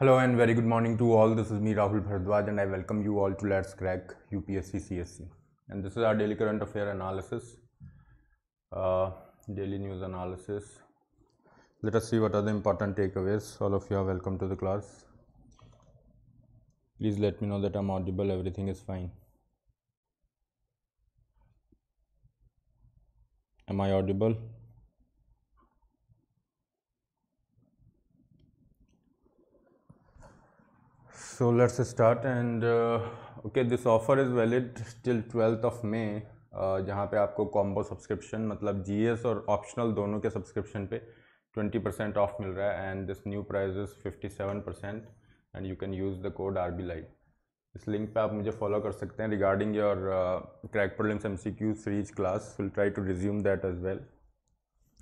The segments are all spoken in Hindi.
Hello and very good morning to all. This is me Rahul Bhardwaj and I welcome you all to Let's Crack UPSC CSC. And this is our daily current affair analysis, uh, daily news analysis. Let us see what are the important takeaways. All of you are welcome to the class. Please let me know that I'm audible, everything is fine. Am I audible? so let's start and uh, okay this offer is valid till 12th of May uh, जहाँ पे आपको कॉम्बो सब्सक्रिप्शन मतलब जीएस और ऑप्शनल दोनों के सब्सक्रिप्शन पे 20 परसेंट ऑफ मिल रहा है and this new price is seven percent and you can use the code R B light इस लिंक पे आप मुझे फॉलो कर सकते हैं regarding your crack problems M C Q series class will try to resume that as well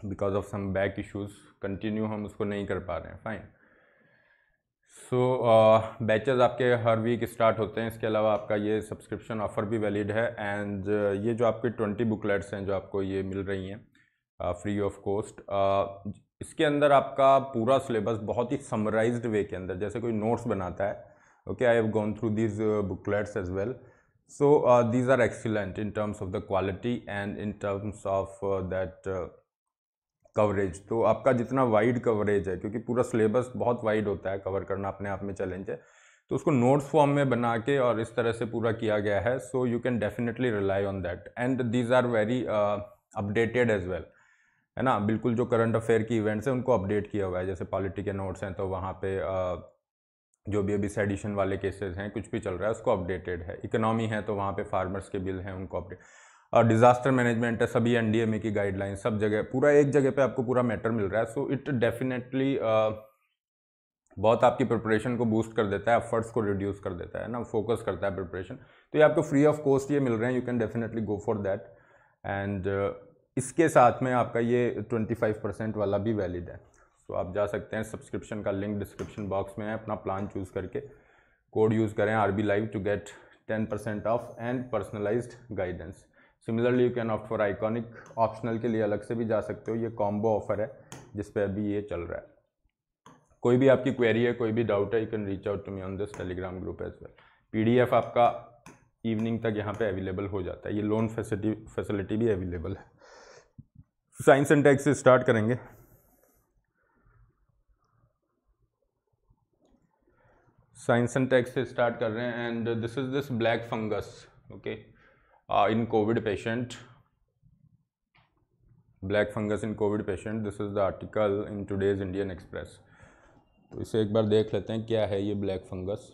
because of some back issues continue हम उसको नहीं कर पा रहे हैं fine so so, batches uh, आपके हर वीक स्टार्ट होते हैं इसके अलावा आपका ये सब्सक्रिप्शन ऑफ़र भी वैलिड है एंड uh, ये जो आपके ट्वेंटी बुकलेट्स हैं जो आपको ये मिल रही हैं फ्री ऑफ कॉस्ट इसके अंदर आपका पूरा सिलेबस बहुत ही समराइज्ड वे के अंदर जैसे कोई नोट्स बनाता है okay I have gone through these booklets as well so these are excellent in terms of the quality and in terms of that coverage तो आपका जितना वाइड कवरेज है क्योंकि पूरा सिलेबस बहुत वाइड होता है कवर करना अपने आप में चैलेंज है तो उसको नोट्स फॉर्म में बना के और इस तरह से पूरा किया गया है so you can definitely rely on that and these are very updated as well है ना बिल्कुल जो करंट अफेयर की इवेंट्स हैं उनको अपडेट किया हुआ है जैसे पॉलिटी के नोट्स हैं तो वहाँ पे uh, जो भी अभी सेडिशन वाले केसेस हैं कुछ भी चल रहा है उसको अपडेटेड है इकोनॉमी है तो वहाँ पे फार्मर्स के बिल हैं उनको अपडेट और डिज़ास्टर मैनेजमेंट है सभी एनडीएमए की गाइडलाइन सब जगह पूरा एक जगह पे आपको पूरा मैटर मिल रहा है सो इट डेफिनेटली बहुत आपकी प्रिपरेशन को बूस्ट कर देता है एफर्ट्स को रिड्यूस कर देता है ना फोकस करता है प्रिपरेशन तो ये आपको फ्री ऑफ कॉस्ट ये मिल रहे हैं you can definitely go for that and इसके साथ में आपका ये ट्वेंटी फाइव परसेंट वाला भी वैलिड है सो आप जा सकते हैं सब्सक्रिप्शन का लिंक डिस्क्रिप्शन बॉक्स में है अपना प्लान चूज़ करके कोड यूज़ करें R B live to get ten percent off and personalised guidance similarly you can off for iconic optional के लिए अलग से भी जा सकते हो ये कॉम्बो ऑफर है जिस पे अभी ये चल रहा है कोई भी आपकी क्वेरी है कोई भी डाउट है you can reach out to me on this Telegram group as well P आपका इवनिंग तक यहाँ पे अवेलेबल हो जाता है ये लोन फैसिलिटी फैसिलिटी भी अवेलेबल है साइंस एंड टैक्स से स्टार्ट करेंगे साइंस एंड टैक्स से स्टार्ट कर रहे हैं and this is this black fungus okay okay? In COVID patient black fungus in COVID patient this is the article in today's Indian express तो इसे एक बार देख लेते हैं क्या है ये ब्लैक फंगस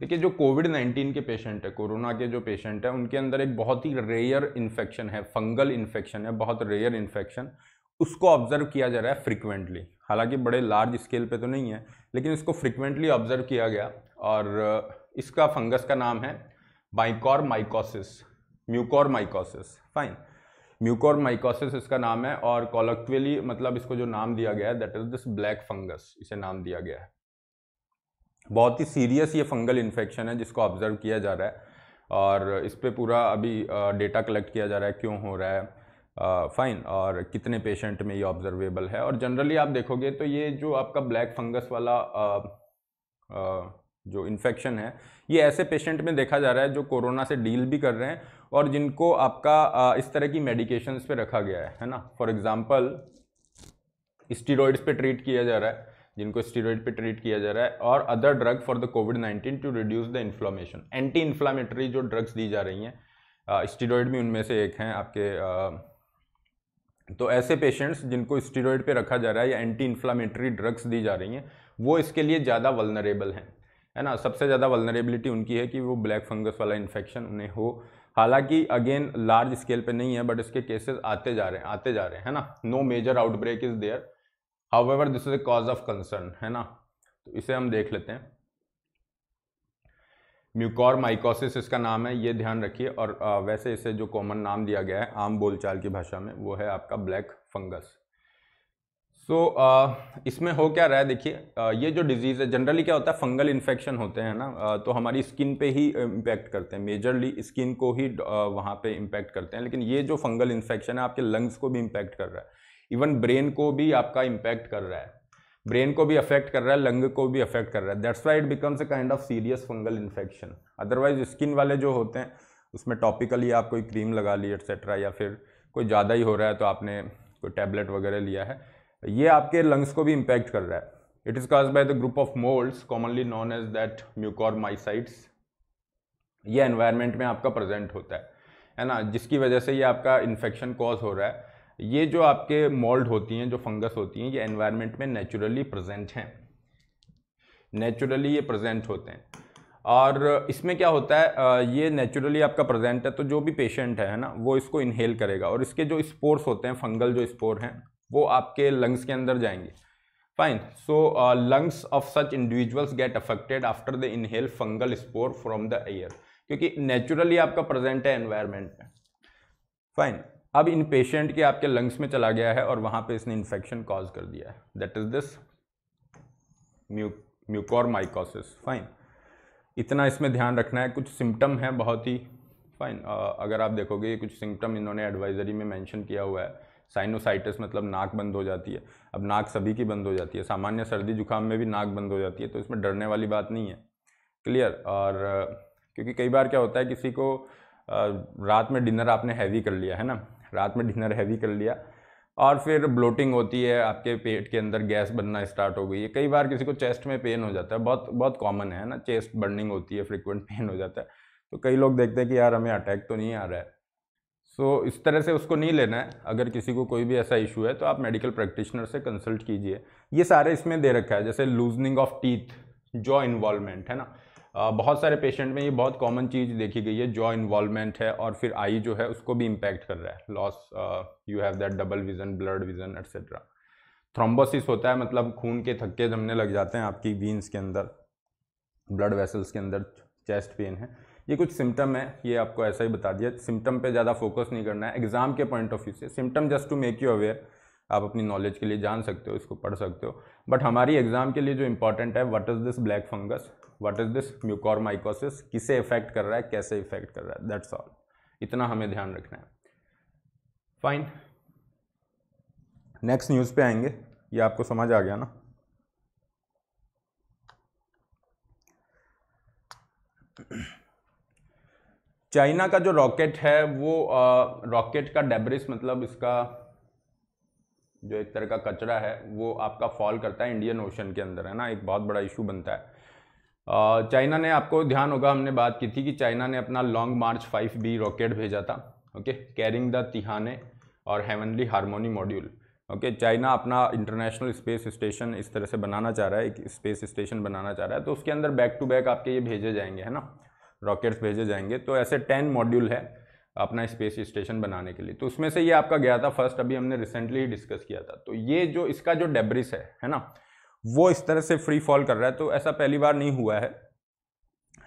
देखिए जो कोविड नाइन्टीन के पेशेंट है कोरोना के जो पेशेंट है उनके अंदर एक बहुत ही रेयर इन्फेक्शन है फंगल इन्फेक्शन है बहुत रेयर इन्फेक्शन उसको ऑब्जर्व किया जा रहा है फ्रिक्वेंटली हालांकि बड़े लार्ज स्केल पे तो नहीं है लेकिन इसको फ्रिक्वेंटली ऑब्जर्व किया गया और uh, इसका फंगस का नाम है बाइकॉर माइकोसिस म्यूकोरमाइकोसिस फाइन म्यूकोरमाइकोसिस इसका नाम है और कॉलक्टली मतलब इसको जो नाम दिया गया है that is this black fungus इसे नाम दिया गया है बहुत ही सीरियस ये फंगल इन्फेक्शन है जिसको ऑब्जर्व किया जा रहा है और इस पर पूरा अभी डेटा कलेक्ट किया जा रहा है क्यों हो रहा है फ़ाइन uh, और कितने पेशेंट में ये ऑब्जर्वेबल है और जनरली आप देखोगे तो ये जो आपका ब्लैक फंगस वाला uh, uh, जो इन्फेक्शन है ये ऐसे पेशेंट में देखा जा रहा है जो कोरोना से डील भी कर रहे हैं और जिनको आपका इस तरह की मेडिकेशंस पे रखा गया है है ना फॉर एग्जांपल स्टीरोइड्स पे ट्रीट किया जा रहा है जिनको स्टीरोइड पे ट्रीट किया जा रहा है और other drug for the COVID nineteen to reduce the inflammation anti inflammatory जो ड्रग्स दी जा रही हैं स्टीरोइड भी उनमें से एक हैं आपके आ, तो ऐसे पेशेंट्स जिनको स्टीरोइड पे रखा जा रहा है या एंटी इन्फ्लामेटरी ड्रग्स दी जा रही हैं वो इसके लिए ज़्यादा वलनरेबल हैं है ना सबसे ज़्यादा वलनरेबिलिटी उनकी है कि वो ब्लैक फंगस वाला इन्फेक्शन उन्हें हो हालांकि अगेन लार्ज स्केल पे नहीं है बट इसके केसेस आते जा रहे हैं आते जा रहे हैं है ना no major outbreak is there however this is a cause of concern है ना तो इसे हम देख लेते हैं म्यूकॉर माइकोसिस इसका नाम है ये ध्यान रखिए और वैसे इसे जो कॉमन नाम दिया गया है आम बोलचाल की भाषा में वो है आपका ब्लैक फंगस सो so, इसमें हो क्या रहा है देखिए ये जो डिजीज़ है जनरली क्या होता है फंगल इन्फेक्शन होते हैं ना तो हमारी स्किन पे ही इम्पैक्ट करते हैं मेजरली स्किन को ही वहाँ पे इम्पैक्ट करते हैं लेकिन ये जो फंगल इन्फेक्शन है आपके लंग्स को भी इम्पैक्ट कर रहा है इवन ब्रेन को भी आपका इम्पैक्ट कर रहा है ब्रेन को भी अफेक्ट कर रहा है लंग को भी अफेक्ट कर रहा है that's why it becomes a kind of serious fungal infection otherwise skin वाले जो होते हैं उसमें टॉपिकली आप कोई क्रीम लगा ली एट्सेट्रा या फिर कोई ज़्यादा ही हो रहा है तो आपने कोई टैबलेट वगैरह लिया है ये आपके लंग्स को भी इम्पैक्ट कर रहा है it is cause by the group of moulds commonly known as that mucormycetes ये एनवायरनमेंट में आपका प्रेजेंट होता है है ना जिसकी वजह से ये आपका इन्फेक्शन कॉज हो रहा है ये जो आपके मोल्ड होती हैं जो फंगस होती हैं ये एनवायरनमेंट में नेचुरली प्रेजेंट हैं नेचुरली ये प्रेजेंट होते हैं और इसमें क्या होता है ये नेचुरली आपका प्रेजेंट है तो जो भी पेशेंट है ना वो इसको इनहेल करेगा और इसके जो स्पोर्स होते हैं फंगल जो स्पोर हैं वो आपके लंग्स के अंदर जाएंगे fine so lungs of such individuals get affected after the inhale fungal spore from the air क्योंकि नेचुरली आपका प्रेजेंट है एनवायरमेंट में फाइन अब इन पेशेंट के आपके लंग्स में चला गया है और वहां पे इसने इन्फेक्शन कॉज कर दिया है that is this mucormycosis fine इतना इसमें ध्यान रखना है कुछ सिम्टम है बहुत ही फाइन uh, अगर आप देखोगे कुछ सिम्टम इन्होंने एडवाइजरी में मैंशन किया हुआ है साइनोसाइटिस मतलब नाक बंद हो जाती है अब नाक सभी की बंद हो जाती है सामान्य सर्दी जुकाम में भी नाक बंद हो जाती है तो इसमें डरने वाली बात नहीं है क्लियर और क्योंकि कई बार क्या होता है किसी को रात में डिनर आपने हैवी कर लिया है ना रात में डिनर हैवी कर लिया और फिर ब्लोटिंग होती है आपके पेट के अंदर गैस बनना स्टार्ट हो गई है कई बार किसी को चेस्ट में पेन हो जाता है बहुत बहुत कॉमन है ना चेस्ट बर्निंग होती है फ्रिक्वेंट पेन हो जाता है तो कई लोग देखते हैं कि यार हमें अटैक तो नहीं आ रहा है सो so, इस तरह से उसको नहीं लेना है अगर किसी को कोई भी ऐसा इशू है तो आप मेडिकल प्रैक्टिशनर से कंसल्ट कीजिए ये सारे इसमें दे रखा है जैसे loosening of teeth jaw involvement है ना बहुत सारे पेशेंट में ये बहुत कॉमन चीज़ देखी गई है जॉ इन्वॉल्वमेंट है और फिर आई जो है उसको भी इम्पैक्ट कर रहा है loss you have that double vision blood vision etcetera thrombosis होता है मतलब खून के थक्के जमने लग जाते हैं आपकी वीन्स के अंदर ब्लड वेसल्स के अंदर चेस्ट पेन है ये कुछ सिम्टम है ये आपको ऐसा ही बता दिया सिम्टम पे ज़्यादा फोकस नहीं करना है एग्ज़ाम के पॉइंट ऑफ व्यू से symptom just to make you aware आप अपनी नॉलेज के लिए जान सकते हो इसको पढ़ सकते हो बट हमारी एग्ज़ाम के लिए जो इंपॉर्टेंट है what is this black fungus what is this mucormycosis किसे इफेक्ट कर रहा है कैसे इफेक्ट कर रहा है दैट्स ऑल इतना हमें ध्यान रखना है फाइन नेक्स्ट न्यूज़ पे आएंगे ये आपको समझ आ गया ना चाइना का जो रॉकेट है वो रॉकेट का डेब्रिस मतलब इसका जो एक तरह का कचरा है वो आपका फॉल करता है इंडियन ओशन के अंदर है ना एक बहुत बड़ा इशू बनता है चाइना ने आपको ध्यान होगा हमने बात की थी कि चाइना ने अपना Long March five B rocket भेजा था ओके कैरिंग द तिहाने और Heavenly Harmony module okay China अपना इंटरनेशनल स्पेस स्टेशन इस तरह से बनाना चाह रहा है एक स्पेस स्टेशन बनाना चाह रहा है तो उसके अंदर बैक टू बैक आपके ये भेजे जाएंगे है ना रॉकेट्स भेजे जाएंगे तो ऐसे टेन मॉड्यूल है अपना स्पेस स्टेशन बनाने के लिए तो उसमें से ये आपका गया था फर्स्ट अभी हमने रिसेंटली ही डिस्कस किया था तो ये जो इसका जो डेब्रिस है है ना वो इस तरह से फ्री फॉल कर रहा है तो ऐसा पहली बार नहीं हुआ है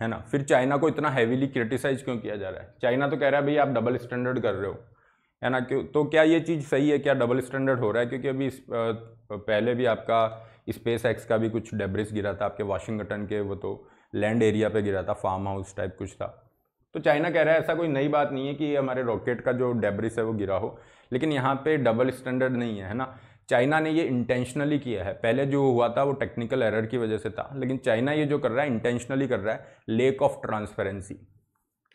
है ना फिर चाइना को इतना हैविली क्रिटिसाइज क्यों किया जा रहा है चाइना तो कह रहा है भाई आप डबल स्टैंडर्ड कर रहे हो है ना क्यों तो क्या ये चीज़ सही है क्या डबल स्टैंडर्ड हो रहा है क्योंकि अभी पहले भी आपका स्पेस एक्स का भी कुछ डेब्रिस गिरा था आपके वाशिंगटन के वो तो लैंड एरिया पे गिरा था फार्म हाउस टाइप कुछ था तो चाइना कह रहा है ऐसा कोई नई बात नहीं है कि हमारे रॉकेट का जो डेब्रिस है वो गिरा हो लेकिन यहाँ पे डबल स्टैंडर्ड नहीं है है ना चाइना ने ये इंटेंशनली किया है पहले जो हुआ था वो टेक्निकल एरर की वजह से था लेकिन चाइना ये जो कर रहा है इंटेंशनली कर रहा है लेक ऑफ ट्रांसपेरेंसी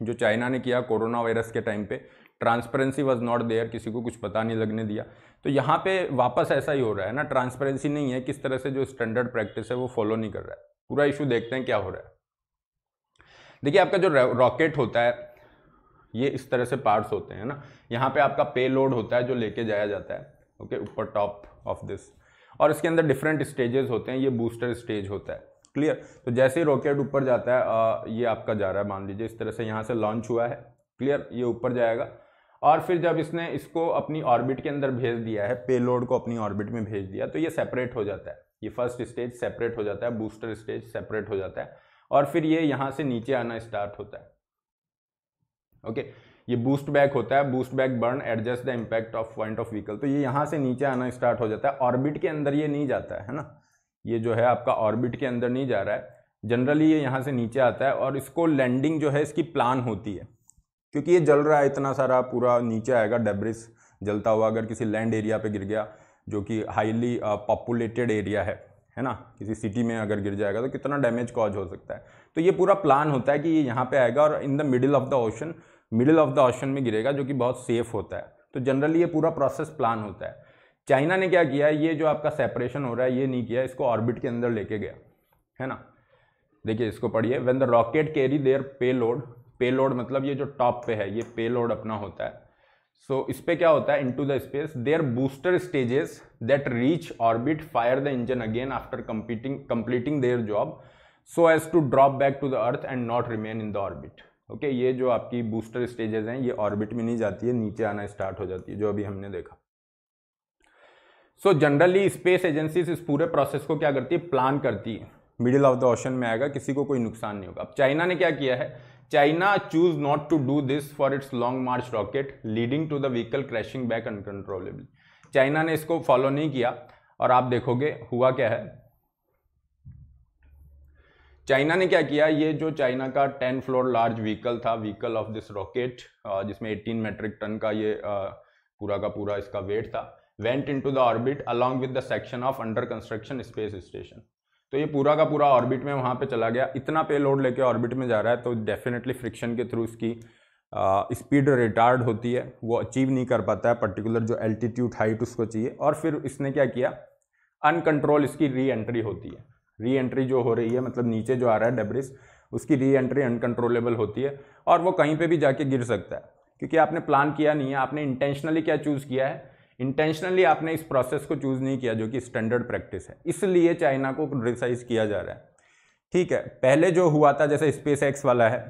जो चाइना ने किया कोरोना वायरस के टाइम पे ट्रांसपेरेंसी वॉज नॉट देयर किसी को कुछ पता नहीं लगने दिया तो यहाँ पे वापस ऐसा ही हो रहा है ना ट्रांसपेरेंसी नहीं है किस तरह से जो स्टैंडर्ड प्रैक्टिस है वो फॉलो नहीं कर रहा है पूरा इशू देखते हैं क्या हो रहा है देखिए आपका जो रॉकेट होता है ये इस तरह से पार्ट्स होते हैं ना यहाँ पे आपका पे लोड होता है जो लेके जाया जाता है ओके ऊपर टॉप ऑफ दिस और इसके अंदर डिफरेंट स्टेजेस होते हैं ये बूस्टर स्टेज होता है क्लियर तो जैसे ही रॉकेट ऊपर जाता है आ, ये आपका जा रहा है मान लीजिए इस तरह से यहाँ से लॉन्च हुआ है क्लियर ये ऊपर जाएगा और फिर जब इसने इसको अपनी ऑर्बिट के अंदर भेज दिया है पेलोड को अपनी ऑर्बिट में भेज दिया तो ये सेपरेट हो जाता है ये फर्स्ट स्टेज सेपरेट हो जाता है बूस्टर स्टेज सेपरेट हो जाता है और फिर ये यहाँ से नीचे आना स्टार्ट होता है ओके ये बूस्ट बैक होता है boost back burn adjust the impact of point of vehicle तो ये यहाँ से नीचे आना स्टार्ट हो जाता है ऑर्बिट के अंदर ये नहीं जाता है ना ये जो है आपका ऑर्बिट के अंदर नहीं जा रहा है जनरली ये यहाँ से नीचे आता है और इसको लैंडिंग जो है इसकी प्लान होती है क्योंकि ये जल रहा है इतना सारा पूरा नीचे आएगा डेब्रिस जलता हुआ अगर किसी लैंड एरिया पे गिर गया जो कि हाईली पॉपुलेटेड एरिया है है ना किसी सिटी में अगर गिर जाएगा तो कितना डैमेज कॉज हो सकता है तो ये पूरा प्लान होता है कि ये यहाँ पे आएगा और in the middle of the ocean middle of the ocean में गिरेगा जो कि बहुत सेफ होता है तो जनरली ये पूरा प्रोसेस प्लान होता है चाइना ने क्या किया ये जो आपका सेपरेशन हो रहा है ये नहीं किया इसको ऑर्बिट के अंदर लेके गया है ना देखिए इसको पढ़िए when the rocket carry their payload payload मतलब ये जो टॉप पे है ये पेलोड अपना होता है सो so, इस पर क्या होता है into the space their booster stages that reach orbit fire the engine again after completing completing their job so as to drop back to the earth and not remain in the orbit okay ये जो आपकी बूस्टर स्टेजेस हैं ये ऑर्बिट में नहीं जाती है नीचे आना स्टार्ट हो जाती है जो अभी हमने देखा सो जनरली स्पेस एजेंसीज इस पूरे प्रोसेस को क्या करती है प्लान करती है मिडिल ऑफ द ऑशन में आएगा किसी को कोई नुकसान नहीं होगा अब चाइना ने क्या किया है China choose not to do this for its long March rocket leading to the vehicle crashing back uncontrollably China ने इसको फॉलो नहीं किया और आप देखोगे हुआ क्या है चाइना ने क्या किया ये जो चाइना का टेन फ्लोर लार्ज व्हीकल था व्हीकल ऑफ दिस रॉकेट जिसमें 18 मेट्रिक टन का ये पूरा का पूरा इसका वेट था went into the orbit along with the section of under construction space station तो ये पूरा का पूरा ऑर्बिट में वहाँ पे चला गया इतना पे लोड लेके ऑर्बिट में जा रहा है तो डेफिनेटली फ्रिक्शन के थ्रू उसकी स्पीड रिटार्ड होती है वो अचीव नहीं कर पाता है पर्टिकुलर जो एल्टीट्यूड हाइट उसको चाहिए और फिर इसने क्या किया अनकंट्रोल इसकी री एंट्री होती है री एंट्री जो हो रही है मतलब नीचे जो आ रहा है डेब्रिस उसकी री एंट्री अनकंट्रोलेबल होती है और वो कहीं पर भी जाके गिर सकता है क्योंकि आपने प्लान किया नहीं है आपने इंटेंशनली क्या चूज़ किया है इंटेंशनली आपने इस प्रोसेस को चूज़ नहीं किया जो कि स्टैंडर्ड प्रैक्टिस है इसलिए चाइना को क्रिटिसाइज किया जा रहा है ठीक है पहले जो हुआ था जैसे स्पेस एक्स वाला है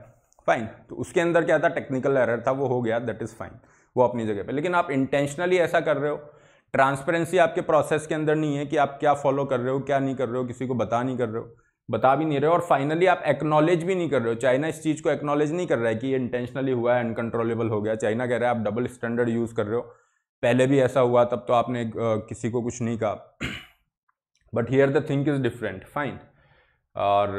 फाइन तो उसके अंदर क्या था टेक्निकल एरर था वो हो गया दैट इज़ फाइन वो अपनी जगह पे लेकिन आप इंटेंशनली ऐसा कर रहे हो ट्रांसपेरेंसी आपके प्रोसेस के अंदर नहीं है कि आप क्या फॉलो कर रहे हो क्या नहीं कर रहे हो किसी को बता नहीं कर रहे हो बता भी नहीं रहे हो और फाइनली आप एक्नॉलेज भी नहीं कर रहे हो चाइना इस चीज़ को एक्नॉलेज नहीं कर रहा है कि ये इंटेंशनली हुआ है अनकंट्रोलेबल हो गया चाइना कह रहा है आप डबल स्टैंडर्ड यूज़ कर रहे हो पहले भी ऐसा हुआ तब तो आपने किसी को कुछ नहीं कहा but here the think is different fine और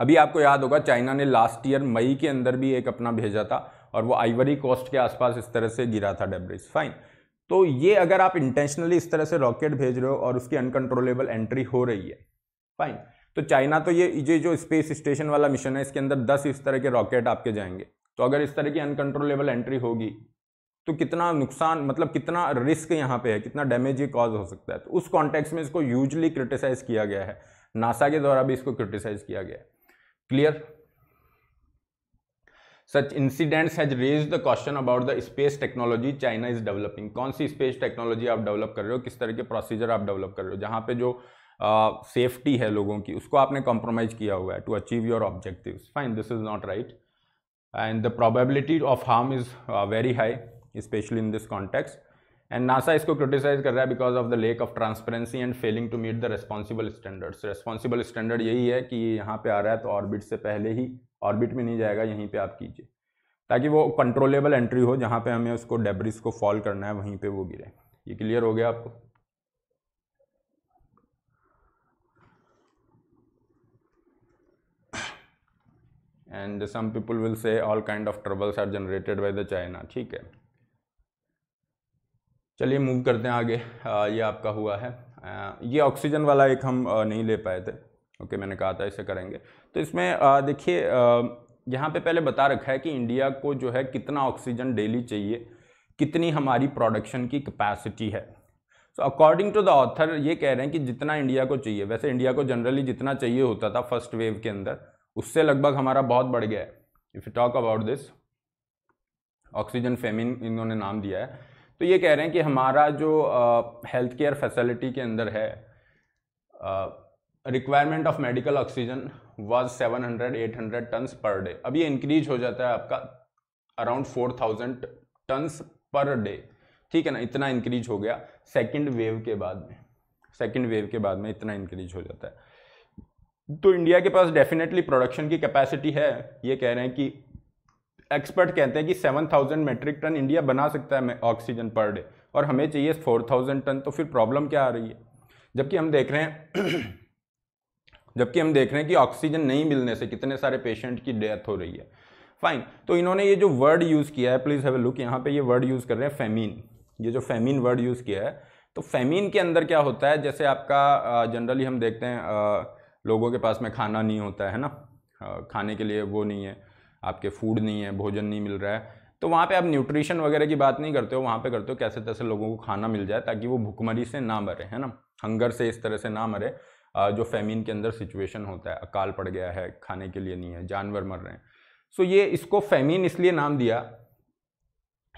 अभी आपको याद होगा चाइना ने लास्ट ईयर मई के अंदर भी एक अपना भेजा था और वो आइवरी कोस्ट के आसपास इस तरह से गिरा था डेब्रिज फाइन तो ये अगर आप इंटेंशनली इस तरह से रॉकेट भेज रहे हो और उसकी अनकंट्रोलेबल एंट्री हो रही है फाइन तो चाइना तो ये ये जो स्पेस स्टेशन वाला मिशन है इसके अंदर दस इस तरह के रॉकेट आपके जाएंगे तो अगर इस तरह की अनकंट्रोलेबल एंट्री होगी तो कितना नुकसान मतलब कितना रिस्क यहाँ पे है कितना डैमेज ये कॉज हो सकता है तो उस कॉन्टेक्स्ट में इसको यूजली क्रिटिसाइज किया गया है नासा के द्वारा भी इसको क्रिटिसाइज किया गया है clear such incidents has raise the question about the space technology China is developing कौन सी स्पेस टेक्नोलॉजी आप डेवलप कर रहे हो किस तरह के प्रोसीजर आप डेवलप कर रहे हो जहाँ पे जो सेफ्टी uh, है लोगों की उसको आपने कॉम्प्रोमाइज किया हुआ है to achieve your objective fine this is not right and the probability of harm is very high specially in this context and NASA इसको क्रिटिसाइज कर रहा है because of the lack of transparency and failing to meet the responsible standards responsible standard यही है कि यहाँ पे आ रहा है तो ऑर्बिट से पहले ही ऑर्बिट में नहीं जाएगा यहीं पे आप कीजिए ताकि वो कंट्रोलेबल एंट्री हो जहाँ पे हमें उसको डेब्रिस को फॉल करना है वहीं पे वो गिरे ये क्लियर हो गया आपको and some people will say all kind of troubles are generated by the China ठीक है चलिए मूव करते हैं आगे आ, ये आपका हुआ है आ, ये ऑक्सीजन वाला एक हम आ, नहीं ले पाए थे ओके मैंने कहा था इसे करेंगे तो इसमें देखिए यहाँ पे पहले बता रखा है कि इंडिया को जो है कितना ऑक्सीजन डेली चाहिए कितनी हमारी प्रोडक्शन की कैपेसिटी है so according to the author ये कह रहे हैं कि जितना इंडिया को चाहिए वैसे इंडिया को जनरली जितना चाहिए होता था फर्स्ट वेव के अंदर उससे लगभग हमारा बहुत बढ़ गया है if you talk about this oxygen famine इन्होंने नाम दिया है तो ये कह रहे हैं कि हमारा जो हेल्थ केयर फैसिलिटी के अंदर है requirement of medical oxygen was 700 800 tons per day अब ये इंक्रीज हो जाता है आपका अराउंड 4000 टन्स पर डे ठीक है ना इतना इंक्रीज हो गया सेकंड वेव के बाद में सेकंड वेव के बाद में इतना इंक्रीज हो जाता है तो इंडिया के पास डेफिनेटली प्रोडक्शन की कैपेसिटी है ये कह रहे हैं कि एक्सपर्ट कहते हैं कि 7000 मेट्रिक टन इंडिया बना सकता है ऑक्सीजन पर डे और हमें चाहिए 4000 टन तो फिर प्रॉब्लम क्या आ रही है जबकि हम देख रहे हैं जबकि हम देख रहे हैं कि ऑक्सीजन नहीं मिलने से कितने सारे पेशेंट की डेथ हो रही है फाइन तो इन्होंने ये जो वर्ड यूज़ किया है प्लीज़ हैव लुक यहाँ पे ये वर्ड यूज़ कर रहे हैं फेमीन ये जो फेमीन वर्ड यूज़ किया है तो फेमीन के अंदर क्या होता है जैसे आपका जनरली हम देखते हैं लोगों के पास में खाना नहीं होता है ना खाने के लिए वो नहीं है आपके फूड नहीं है भोजन नहीं मिल रहा है तो वहाँ पे आप न्यूट्रिशन वगैरह की बात नहीं करते हो वहाँ पे करते हो कैसे तैसे लोगों को खाना मिल जाए ताकि वो भुखमरी से ना मरे है ना हंगर से इस तरह से ना मरे जो फैमिन के अंदर सिचुएशन होता है अकाल पड़ गया है खाने के लिए नहीं है जानवर मर रहे हैं सो ये इसको फैमिन इसलिए नाम दिया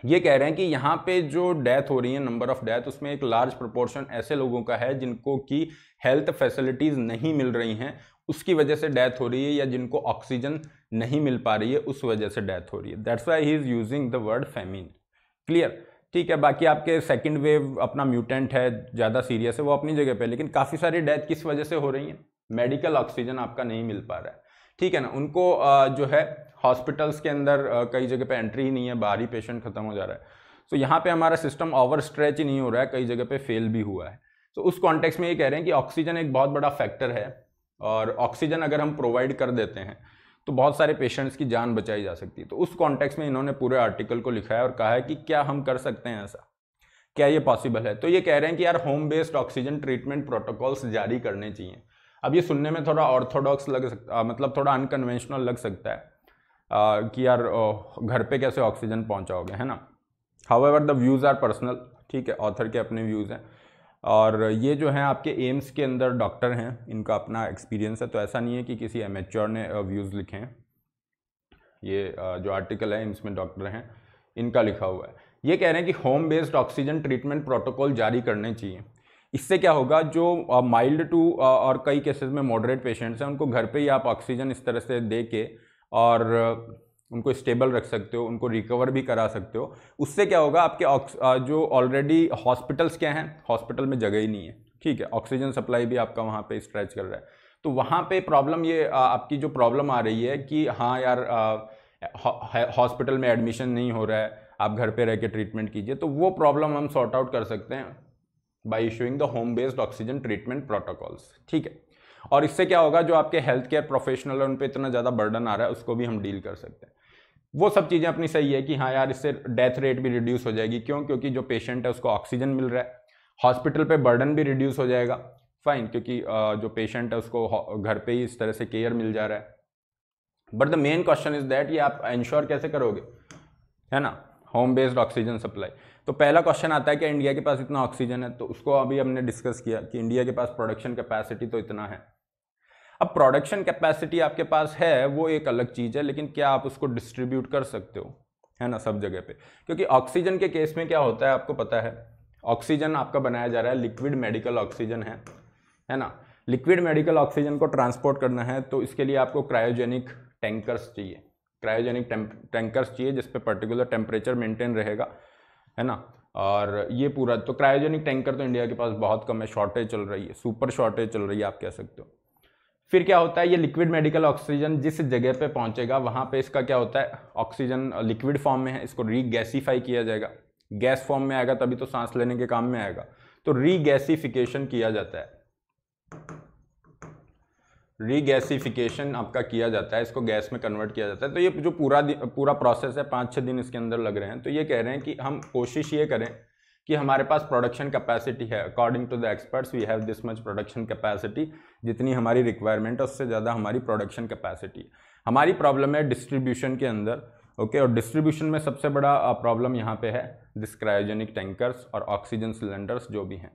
ये कह रहे हैं कि यहाँ पे जो डेथ हो रही है नंबर ऑफ डेथ उसमें एक लार्ज प्रपोर्शन ऐसे लोगों का है जिनको कि हेल्थ फैसिलिटीज़ नहीं मिल रही हैं उसकी वजह से डेथ हो रही है या जिनको ऑक्सीजन नहीं मिल पा रही है उस वजह से डेथ हो रही है that's why he is using the word famine clear ठीक है बाकी आपके सेकेंड वेव अपना म्यूटेंट है ज़्यादा सीरियस है वो अपनी जगह पे लेकिन काफ़ी सारी डेथ किस वजह से हो रही है मेडिकल ऑक्सीजन आपका नहीं मिल पा रहा है ठीक है ना उनको जो है हॉस्पिटल्स के अंदर कई जगह पे एंट्री ही नहीं है बाहरी पेशेंट खत्म हो जा रहा है तो यहाँ पे हमारा सिस्टम ओवर स्ट्रेच ही नहीं हो रहा है कई जगह पे फेल भी हुआ है तो उस कॉन्टेक्स्ट में ये कह रहे हैं कि ऑक्सीजन एक बहुत बड़ा फैक्टर है और ऑक्सीजन अगर हम प्रोवाइड कर देते हैं तो बहुत सारे पेशेंट्स की जान बचाई जा सकती है तो उस कॉन्टेक्स्ट में इन्होंने पूरे आर्टिकल को लिखा है और कहा है कि क्या हम कर सकते हैं ऐसा क्या ये पॉसिबल है तो ये कह रहे हैं कि यार home based oxygen treatment protocols जारी करने चाहिए अब ये सुनने में थोड़ा ऑर्थोडॉक्स लग सकता मतलब थोड़ा अनकन्वेंशनल लग सकता है आ, कि यार घर पे कैसे ऑक्सीजन पहुंचाओगे है ना however the views are personal ठीक है ऑथर के अपने व्यूज़ हैं और ये जो हैं आपके एम्स के अंदर डॉक्टर हैं इनका अपना एक्सपीरियंस है तो ऐसा नहीं है कि किसी एम ने व्यूज़ लिखे हैं ये जो आर्टिकल है में डॉक्टर हैं इनका लिखा हुआ है ये कह रहे हैं कि home based oxygen treatment protocol जारी करने चाहिए इससे क्या होगा जो माइल्ड टू और कई केसेस में मॉडरेट पेशेंट्स हैं उनको घर पे ही आप ऑक्सीजन इस तरह से दे के और उनको स्टेबल रख सकते हो उनको रिकवर भी करा सकते हो उससे क्या होगा आपके जो ऑलरेडी हॉस्पिटल्स क्या हैं हॉस्पिटल में जगह ही नहीं है ठीक है ऑक्सीजन सप्लाई भी आपका वहाँ पे स्ट्रेच कर रहा है तो वहाँ पे प्रॉब्लम ये आपकी जो प्रॉब्लम आ रही है कि हाँ यार हॉस्पिटल में एडमिशन नहीं हो रहा है आप घर पे रह के ट्रीटमेंट कीजिए तो वो प्रॉब्लम हम सॉर्ट आउट कर सकते हैं by issuing the home based oxygen treatment protocols ठीक है और इससे क्या होगा जो आपके हेल्थ केयर प्रोफेशनल है उन पर इतना ज़्यादा बर्डन आ रहा है उसको भी हम डील कर सकते हैं वो सब चीज़ें अपनी सही है कि हाँ यार इससे डेथ रेट भी रिड्यूस हो जाएगी क्यों क्योंकि जो पेशेंट है उसको ऑक्सीजन मिल रहा है हॉस्पिटल पे बर्डन भी रिड्यूस हो जाएगा फाइन क्योंकि जो पेशेंट है उसको घर पे ही इस तरह से केयर मिल जा रहा है but the main question is that ये आप इंश्योर कैसे करोगे है ना होम बेस्ड ऑक्सीजन सप्लाई तो पहला क्वेश्चन आता है कि इंडिया के पास इतना ऑक्सीजन है तो उसको अभी हमने डिस्कस किया कि इंडिया के पास प्रोडक्शन कैपेसिटी तो इतना है अब प्रोडक्शन कैपेसिटी आपके पास है वो एक अलग चीज़ है लेकिन क्या आप उसको डिस्ट्रीब्यूट कर सकते हो है ना सब जगह पे क्योंकि ऑक्सीजन के केस में क्या होता है आपको पता है ऑक्सीजन आपका बनाया जा रहा है लिक्विड मेडिकल ऑक्सीजन है है ना लिक्विड मेडिकल ऑक्सीजन को ट्रांसपोर्ट करना है तो इसके लिए आपको क्रायोजेनिक टैंकर्स चाहिए क्रायोजेनिक टैंकर्स चाहिए जिस पर पर्टिकुलर टेम्परेचर मेंटेन रहेगा है ना और ये पूरा तो क्रायोजेनिक टैंकर तो इंडिया के पास बहुत कम है शॉर्टेज चल रही है सुपर शॉर्टेज चल रही है आप कह सकते हो फिर क्या होता है ये लिक्विड मेडिकल ऑक्सीजन जिस जगह पे पहुंचेगा वहाँ पे इसका क्या होता है ऑक्सीजन लिक्विड फॉर्म में है इसको रीगैसीफाई किया जाएगा गैस फॉर्म में आएगा तभी तो सांस लेने के काम में आएगा तो रीगैसीफिकेशन किया जाता है रीगैसीफिकेशन आपका किया जाता है इसको गैस में कन्वर्ट किया जाता है तो ये जो पूरा पूरा प्रोसेस है पाँच छः दिन इसके अंदर लग रहे हैं तो ये कह रहे हैं कि हम कोशिश ये करें कि हमारे पास प्रोडक्शन कैपेसिटी है according to the experts we have this much production capacity जितनी हमारी रिक्वायरमेंट है उससे ज़्यादा हमारी प्रोडक्शन कैपेसिटी है हमारी प्रॉब्लम है डिस्ट्रीब्यूशन के अंदर ओके okay, और डिस्ट्रीब्यूशन में सबसे बड़ा प्रॉब्लम यहाँ पे है डिस्क्रायोजेनिक टैंकर्स और ऑक्सीजन सिलेंडर्स जो भी हैं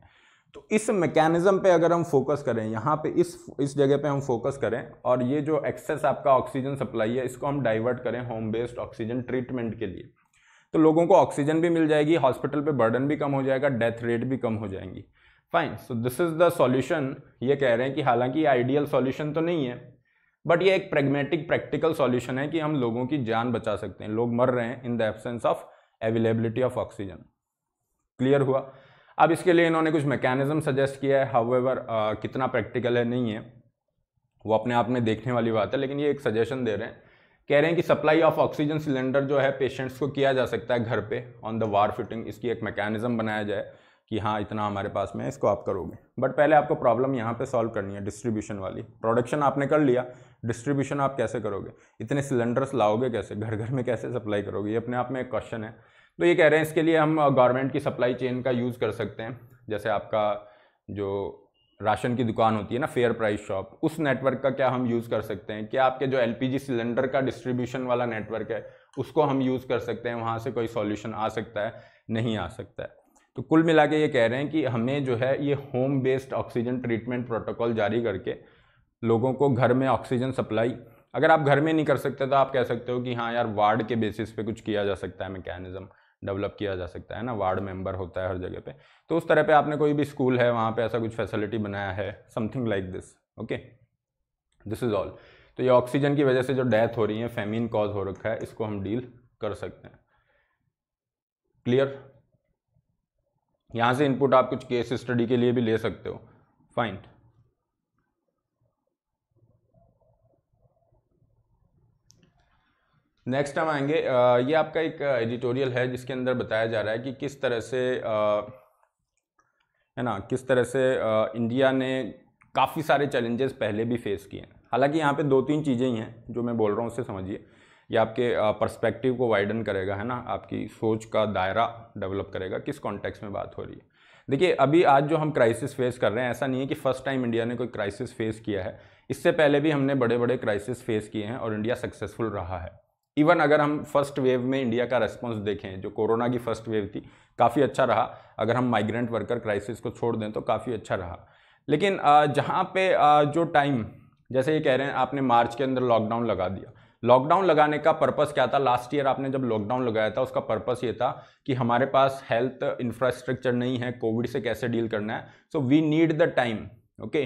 तो इस मैकेनिज़्म पे अगर हम फोकस करें यहाँ पे इस इस जगह पे हम फोकस करें और ये जो एक्सेस आपका ऑक्सीजन सप्लाई है इसको हम डाइवर्ट करें होम बेस्ड ऑक्सीजन ट्रीटमेंट के लिए तो लोगों को ऑक्सीजन भी मिल जाएगी हॉस्पिटल पे बर्डन भी कम हो जाएगा डेथ रेट भी कम हो जाएंगी fine so this is the solution ये कह रहे हैं कि हालांकि आइडियल सॉल्यूशन तो नहीं है बट ये एक प्रेगमेटिक प्रैक्टिकल सॉल्यूशन है कि हम लोगों की जान बचा सकते हैं लोग मर रहे हैं in the absence of availability of oxygen clear हुआ अब इसके लिए इन्होंने कुछ मैकेनिज्म सजेस्ट किया है हाउएवर uh, कितना प्रैक्टिकल है नहीं है वो अपने आप में देखने वाली बात है लेकिन ये एक सजेशन दे रहे हैं कह रहे हैं कि सप्लाई ऑफ ऑक्सीजन सिलेंडर जो है पेशेंट्स को किया जा सकता है घर पे ऑन द वार फिटिंग इसकी एक मैकेनिज्म बनाया जाए कि हाँ इतना हमारे पास में इसको आप करोगे बट पहले आपको प्रॉब्लम यहाँ पे सॉल्व करनी है डिस्ट्रीब्यूशन वाली प्रोडक्शन आपने कर लिया डिस्ट्रीब्यूशन आप कैसे करोगे इतने सिलेंडर्स लाओगे कैसे घर घर में कैसे सप्लाई करोगे ये अपने आप में एक क्वेश्चन है तो ये कह रहे हैं इसके लिए हम गवर्नमेंट uh, की सप्लाई चेन का यूज़ कर सकते हैं जैसे आपका जो राशन की दुकान होती है ना फेयर प्राइस शॉप उस नेटवर्क का क्या हम यूज़ कर सकते हैं क्या आपके जो एलपीजी सिलेंडर का डिस्ट्रीब्यूशन वाला नेटवर्क है उसको हम यूज़ कर सकते हैं वहाँ से कोई सॉल्यूशन आ सकता है नहीं आ सकता है तो कुल मिला के ये कह रहे हैं कि हमें जो है ये home based oxygen treatment protocol जारी करके लोगों को घर में ऑक्सीजन सप्लाई अगर आप घर में नहीं कर सकते तो आप कह सकते हो कि हाँ यार वार्ड के बेसिस पे कुछ किया जा सकता है मैकेनिज़्म डेवलप किया जा सकता है ना वार्ड मेंबर होता है हर जगह पे तो उस तरह पे आपने कोई भी स्कूल है वहाँ पे ऐसा कुछ फैसिलिटी बनाया है something like this okay this is all तो ये ऑक्सीजन की वजह से जो डेथ हो रही है फेमिन कॉज हो रखा है इसको हम डील कर सकते हैं क्लियर यहाँ से इनपुट आप कुछ केस स्टडी के लिए भी ले सकते हो फाइन नेक्स्ट हम आएंगे ये आपका एक एडिटोरियल है जिसके अंदर बताया जा रहा है कि किस तरह से है ना किस तरह से इंडिया ने काफ़ी सारे चैलेंजेस पहले भी फेस किए हैं हालांकि यहाँ पे दो तीन चीज़ें ही हैं जो मैं बोल रहा हूँ उससे समझिए ये आपके पर्सपेक्टिव को वाइडन करेगा है ना आपकी सोच का दायरा डेवलप करेगा किस कॉन्टेक्स्ट में बात हो रही है देखिए अभी आज जो हम क्राइसिस फेस कर रहे हैं ऐसा नहीं है कि फर्स्ट टाइम इंडिया ने कोई क्राइसिस फेस किया है इससे पहले भी हमने बड़े बड़े क्राइसिस फेस किए हैं और इंडिया सक्सेसफुल रहा है इवन अगर हम फर्स्ट वेव में इंडिया का रेस्पॉन्स देखें जो कोरोना की फर्स्ट वेव थी काफ़ी अच्छा रहा अगर हम माइग्रेंट वर्कर क्राइसिस को छोड़ दें तो काफ़ी अच्छा रहा लेकिन जहाँ पे जो टाइम जैसे ये कह रहे हैं आपने मार्च के अंदर लॉकडाउन लगा दिया लॉकडाउन लगाने का पर्पस क्या था लास्ट ईयर आपने जब लॉकडाउन लगाया था उसका पर्पस ये था कि हमारे पास हेल्थ इंफ्रास्ट्रक्चर नहीं है कोविड से कैसे डील करना है so we need the time okay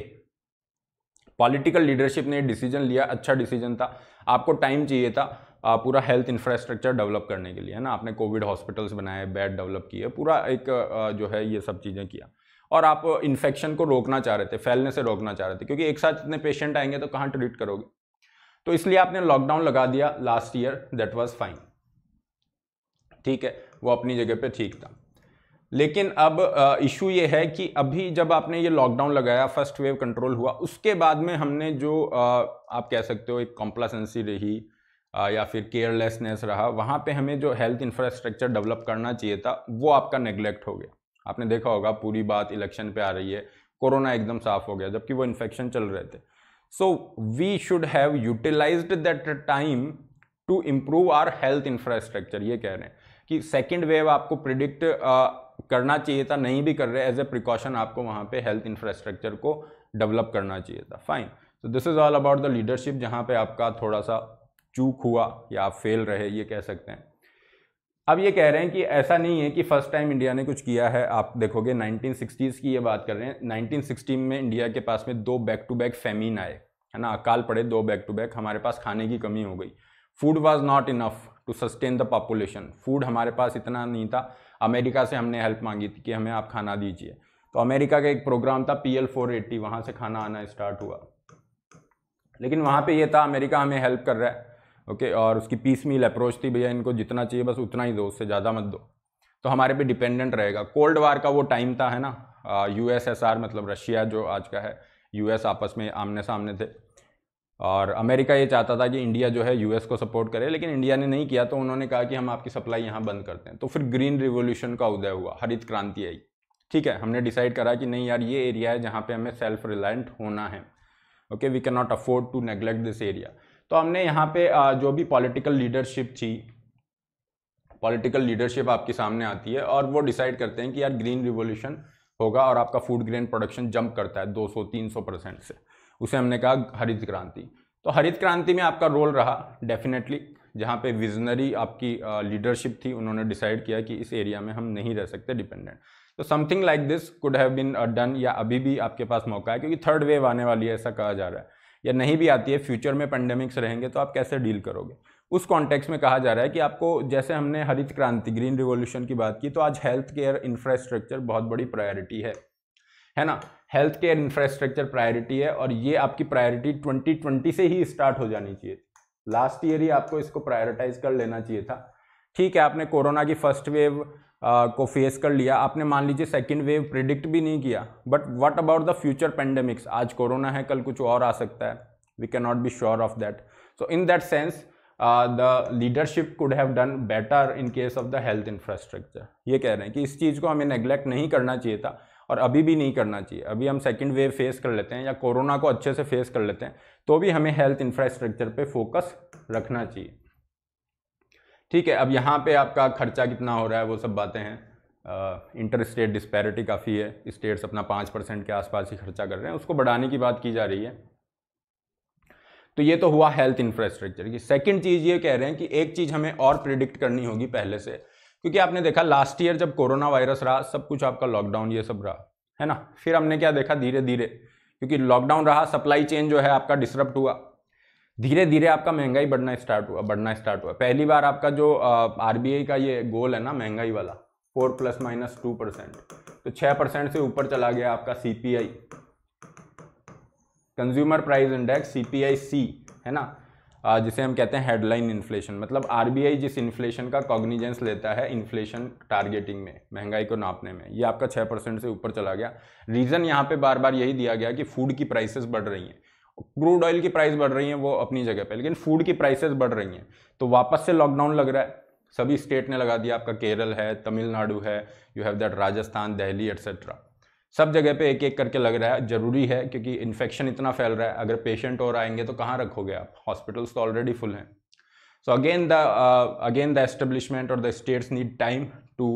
political leadership ने डिसीजन लिया अच्छा डिसीजन था आपको टाइम चाहिए था पूरा हेल्थ इंफ्रास्ट्रक्चर डेवलप करने के लिए है ना आपने कोविड हॉस्पिटल्स बनाए बेड डेवलप किए पूरा एक जो है ये सब चीज़ें किया और आप इन्फेक्शन को रोकना चाह रहे थे फैलने से रोकना चाह रहे थे क्योंकि एक साथ इतने पेशेंट आएंगे तो कहाँ ट्रीट करोगे तो इसलिए आपने लॉकडाउन लगा दिया last year that was fine ठीक है वो अपनी जगह पे ठीक था लेकिन अब इशू ये है कि अभी जब आपने ये लॉकडाउन लगाया फर्स्ट वेव कंट्रोल हुआ उसके बाद में हमने जो आ, आप कह सकते हो एक कॉम्प्लासेंसी रही या फिर केयरलेसनेस रहा वहाँ पे हमें जो हेल्थ इंफ्रास्ट्रक्चर डेवलप करना चाहिए था वो आपका नेग्लेक्ट हो गया आपने देखा होगा पूरी बात इलेक्शन पे आ रही है कोरोना एकदम साफ हो गया जबकि वो इन्फेक्शन चल रहे थे so we should have utilize that time to improve our health infrastructure ये कह रहे हैं कि सेकेंड वेव आपको प्रिडिक्ट करना चाहिए था नहीं भी कर रहे एज ए प्रिकॉशन आपको वहाँ पे हेल्थ इंफ्रास्ट्रक्चर को डेवलप करना चाहिए था fine so this is all about the leadership जहाँ पे आपका थोड़ा सा चूक हुआ या आप फेल रहे ये कह सकते हैं अब ये कह रहे हैं कि ऐसा नहीं है कि फ़र्स्ट टाइम इंडिया ने कुछ किया है आप देखोगे 1960s की ये बात कर रहे हैं 1960 में इंडिया के पास में दो बैक टू बैक फेमीन आए है ना अकाल पड़े दो बैक टू बैक हमारे पास खाने की कमी हो गई food was not enough to sustain the population food हमारे पास इतना नहीं था अमेरिका से हमने हेल्प मांगी थी कि हमें आप खाना दीजिए तो अमेरिका का एक प्रोग्राम था पी एल फोर एट्टी वहाँ से खाना आना स्टार्ट हुआ लेकिन वहाँ पे ये था अमेरिका हमें हेल्प कर रहा है ओके और उसकी पीस मील अप्रोच थी भैया इनको जितना चाहिए बस उतना ही दो उससे ज़्यादा मत दो तो हमारे पे डिपेंडेंट रहेगा कोल्ड वार का वो टाइम था है ना यूएसएसआर मतलब रशिया जो आज का है यूएस आपस में आमने सामने थे और अमेरिका ये चाहता था कि इंडिया जो है यूएस को सपोर्ट करे लेकिन इंडिया ने नहीं किया तो उन्होंने कहा कि हम आपकी सप्लाई यहाँ बंद करते हैं तो फिर ग्रीन रिवोल्यूशन का उदय हुआ हरित क्रांति आई ठीक है हमने डिसाइड करा कि नहीं यार ये एरिया है जहाँ पे हमें सेल्फ रिलायंट होना है okay we can not afford to neglect this area तो हमने यहाँ पे जो भी पॉलिटिकल लीडरशिप थी पॉलिटिकल लीडरशिप आपके सामने आती है और वो डिसाइड करते हैं कि यार ग्रीन रिवोल्यूशन होगा और आपका फूड ग्रेन प्रोडक्शन जंप करता है 200-300 परसेंट से उसे हमने कहा हरित क्रांति तो हरित क्रांति में आपका रोल रहा डेफिनेटली जहाँ पे विजनरी आपकी लीडरशिप थी उन्होंने डिसाइड किया कि इस एरिया में हम नहीं रह सकते डिपेंडेंट तो something like this could have been done या अभी भी आपके पास मौका है क्योंकि थर्ड वेव आने वाली है ऐसा कहा जा रहा है या नहीं भी आती है फ्यूचर में पेंडेमिक्स रहेंगे तो आप कैसे डील करोगे उस कॉन्टेक्स में कहा जा रहा है कि आपको जैसे हमने हरित क्रांति ग्रीन रिवोल्यूशन की बात की तो आज हेल्थ केयर इंफ्रास्ट्रक्चर बहुत बड़ी प्रायोरिटी है है ना हेल्थ केयर इंफ्रास्ट्रक्चर प्रायोरिटी है और ये आपकी प्रायोरिटी 2020 से ही स्टार्ट हो जानी चाहिए लास्ट ईयर ही आपको इसको प्रायोरिटाइज कर लेना चाहिए था ठीक है आपने कोरोना की फर्स्ट वेव को फेस कर लिया आपने मान लीजिए सेकेंड वेव प्रिडिक्ट भी नहीं किया but what about the future pandemics आज कोरोना है कल कुछ और आ सकता है we can not be sure of that so in that sense the leadership could have done better in case of the health infrastructure ये कह रहे हैं कि इस चीज़ को हमें नेग्लेक्ट नहीं करना चाहिए था और अभी भी नहीं करना चाहिए अभी हम सेकेंड वेव फेस कर लेते हैं या कोरोना को अच्छे से फेस कर लेते हैं तो भी हमें हेल्थ इंफ्रास्ट्रक्चर पे फोकस रखना चाहिए ठीक है अब यहाँ पे आपका खर्चा कितना हो रहा है वो सब बातें हैं इंटर स्टेट डिस्पैरिटी काफ़ी है स्टेट्स अपना पाँच परसेंट के आसपास ही खर्चा कर रहे हैं उसको बढ़ाने की बात की जा रही है तो ये तो हुआ हेल्थ इंफ्रास्ट्रक्चर की सेकंड चीज़ ये कह रहे हैं कि एक चीज़ हमें और प्रिडिक्ट करनी होगी पहले से क्योंकि आपने देखा लास्ट ईयर जब कोरोना वायरस रहा सब कुछ आपका लॉकडाउन ये सब रहा है ना फिर हमने क्या देखा धीरे धीरे क्योंकि लॉकडाउन रहा सप्लाई चेन जो है आपका डिस्टर्ब हुआ धीरे धीरे आपका महंगाई बढ़ना स्टार्ट हुआ बढ़ना स्टार्ट हुआ पहली बार आपका जो आरबीआई का ये गोल है ना महंगाई वाला four plus minus two percent तो छः परसेंट से ऊपर चला गया आपका CPI consumer price index CPI C है ना जिसे हम कहते हैं हेडलाइन इन्फ्लेशन मतलब आरबीआई जिस इन्फ्लेशन का कॉग्निजेंस लेता है इन्फ्लेशन टारगेटिंग में महंगाई को नापने में ये आपका छः परसेंट से ऊपर चला गया रीज़न यहाँ पे बार बार यही दिया गया कि फूड की प्राइसेस बढ़ रही हैं क्रूड ऑयल की प्राइस बढ़ रही है वो अपनी जगह पे लेकिन फूड की प्राइसेस बढ़ रही हैं तो वापस से लॉकडाउन लग रहा है सभी स्टेट ने लगा दिया आपका केरल है तमिलनाडु है you have that Rajasthan Delhi etcetera सब जगह पे एक एक करके लग रहा है ज़रूरी है क्योंकि इन्फेक्शन इतना फैल रहा है अगर पेशेंट और आएंगे तो कहाँ रखोगे आप हॉस्पिटल्स तो ऑलरेडी फुल हैं so again the again the establishment और the states need time to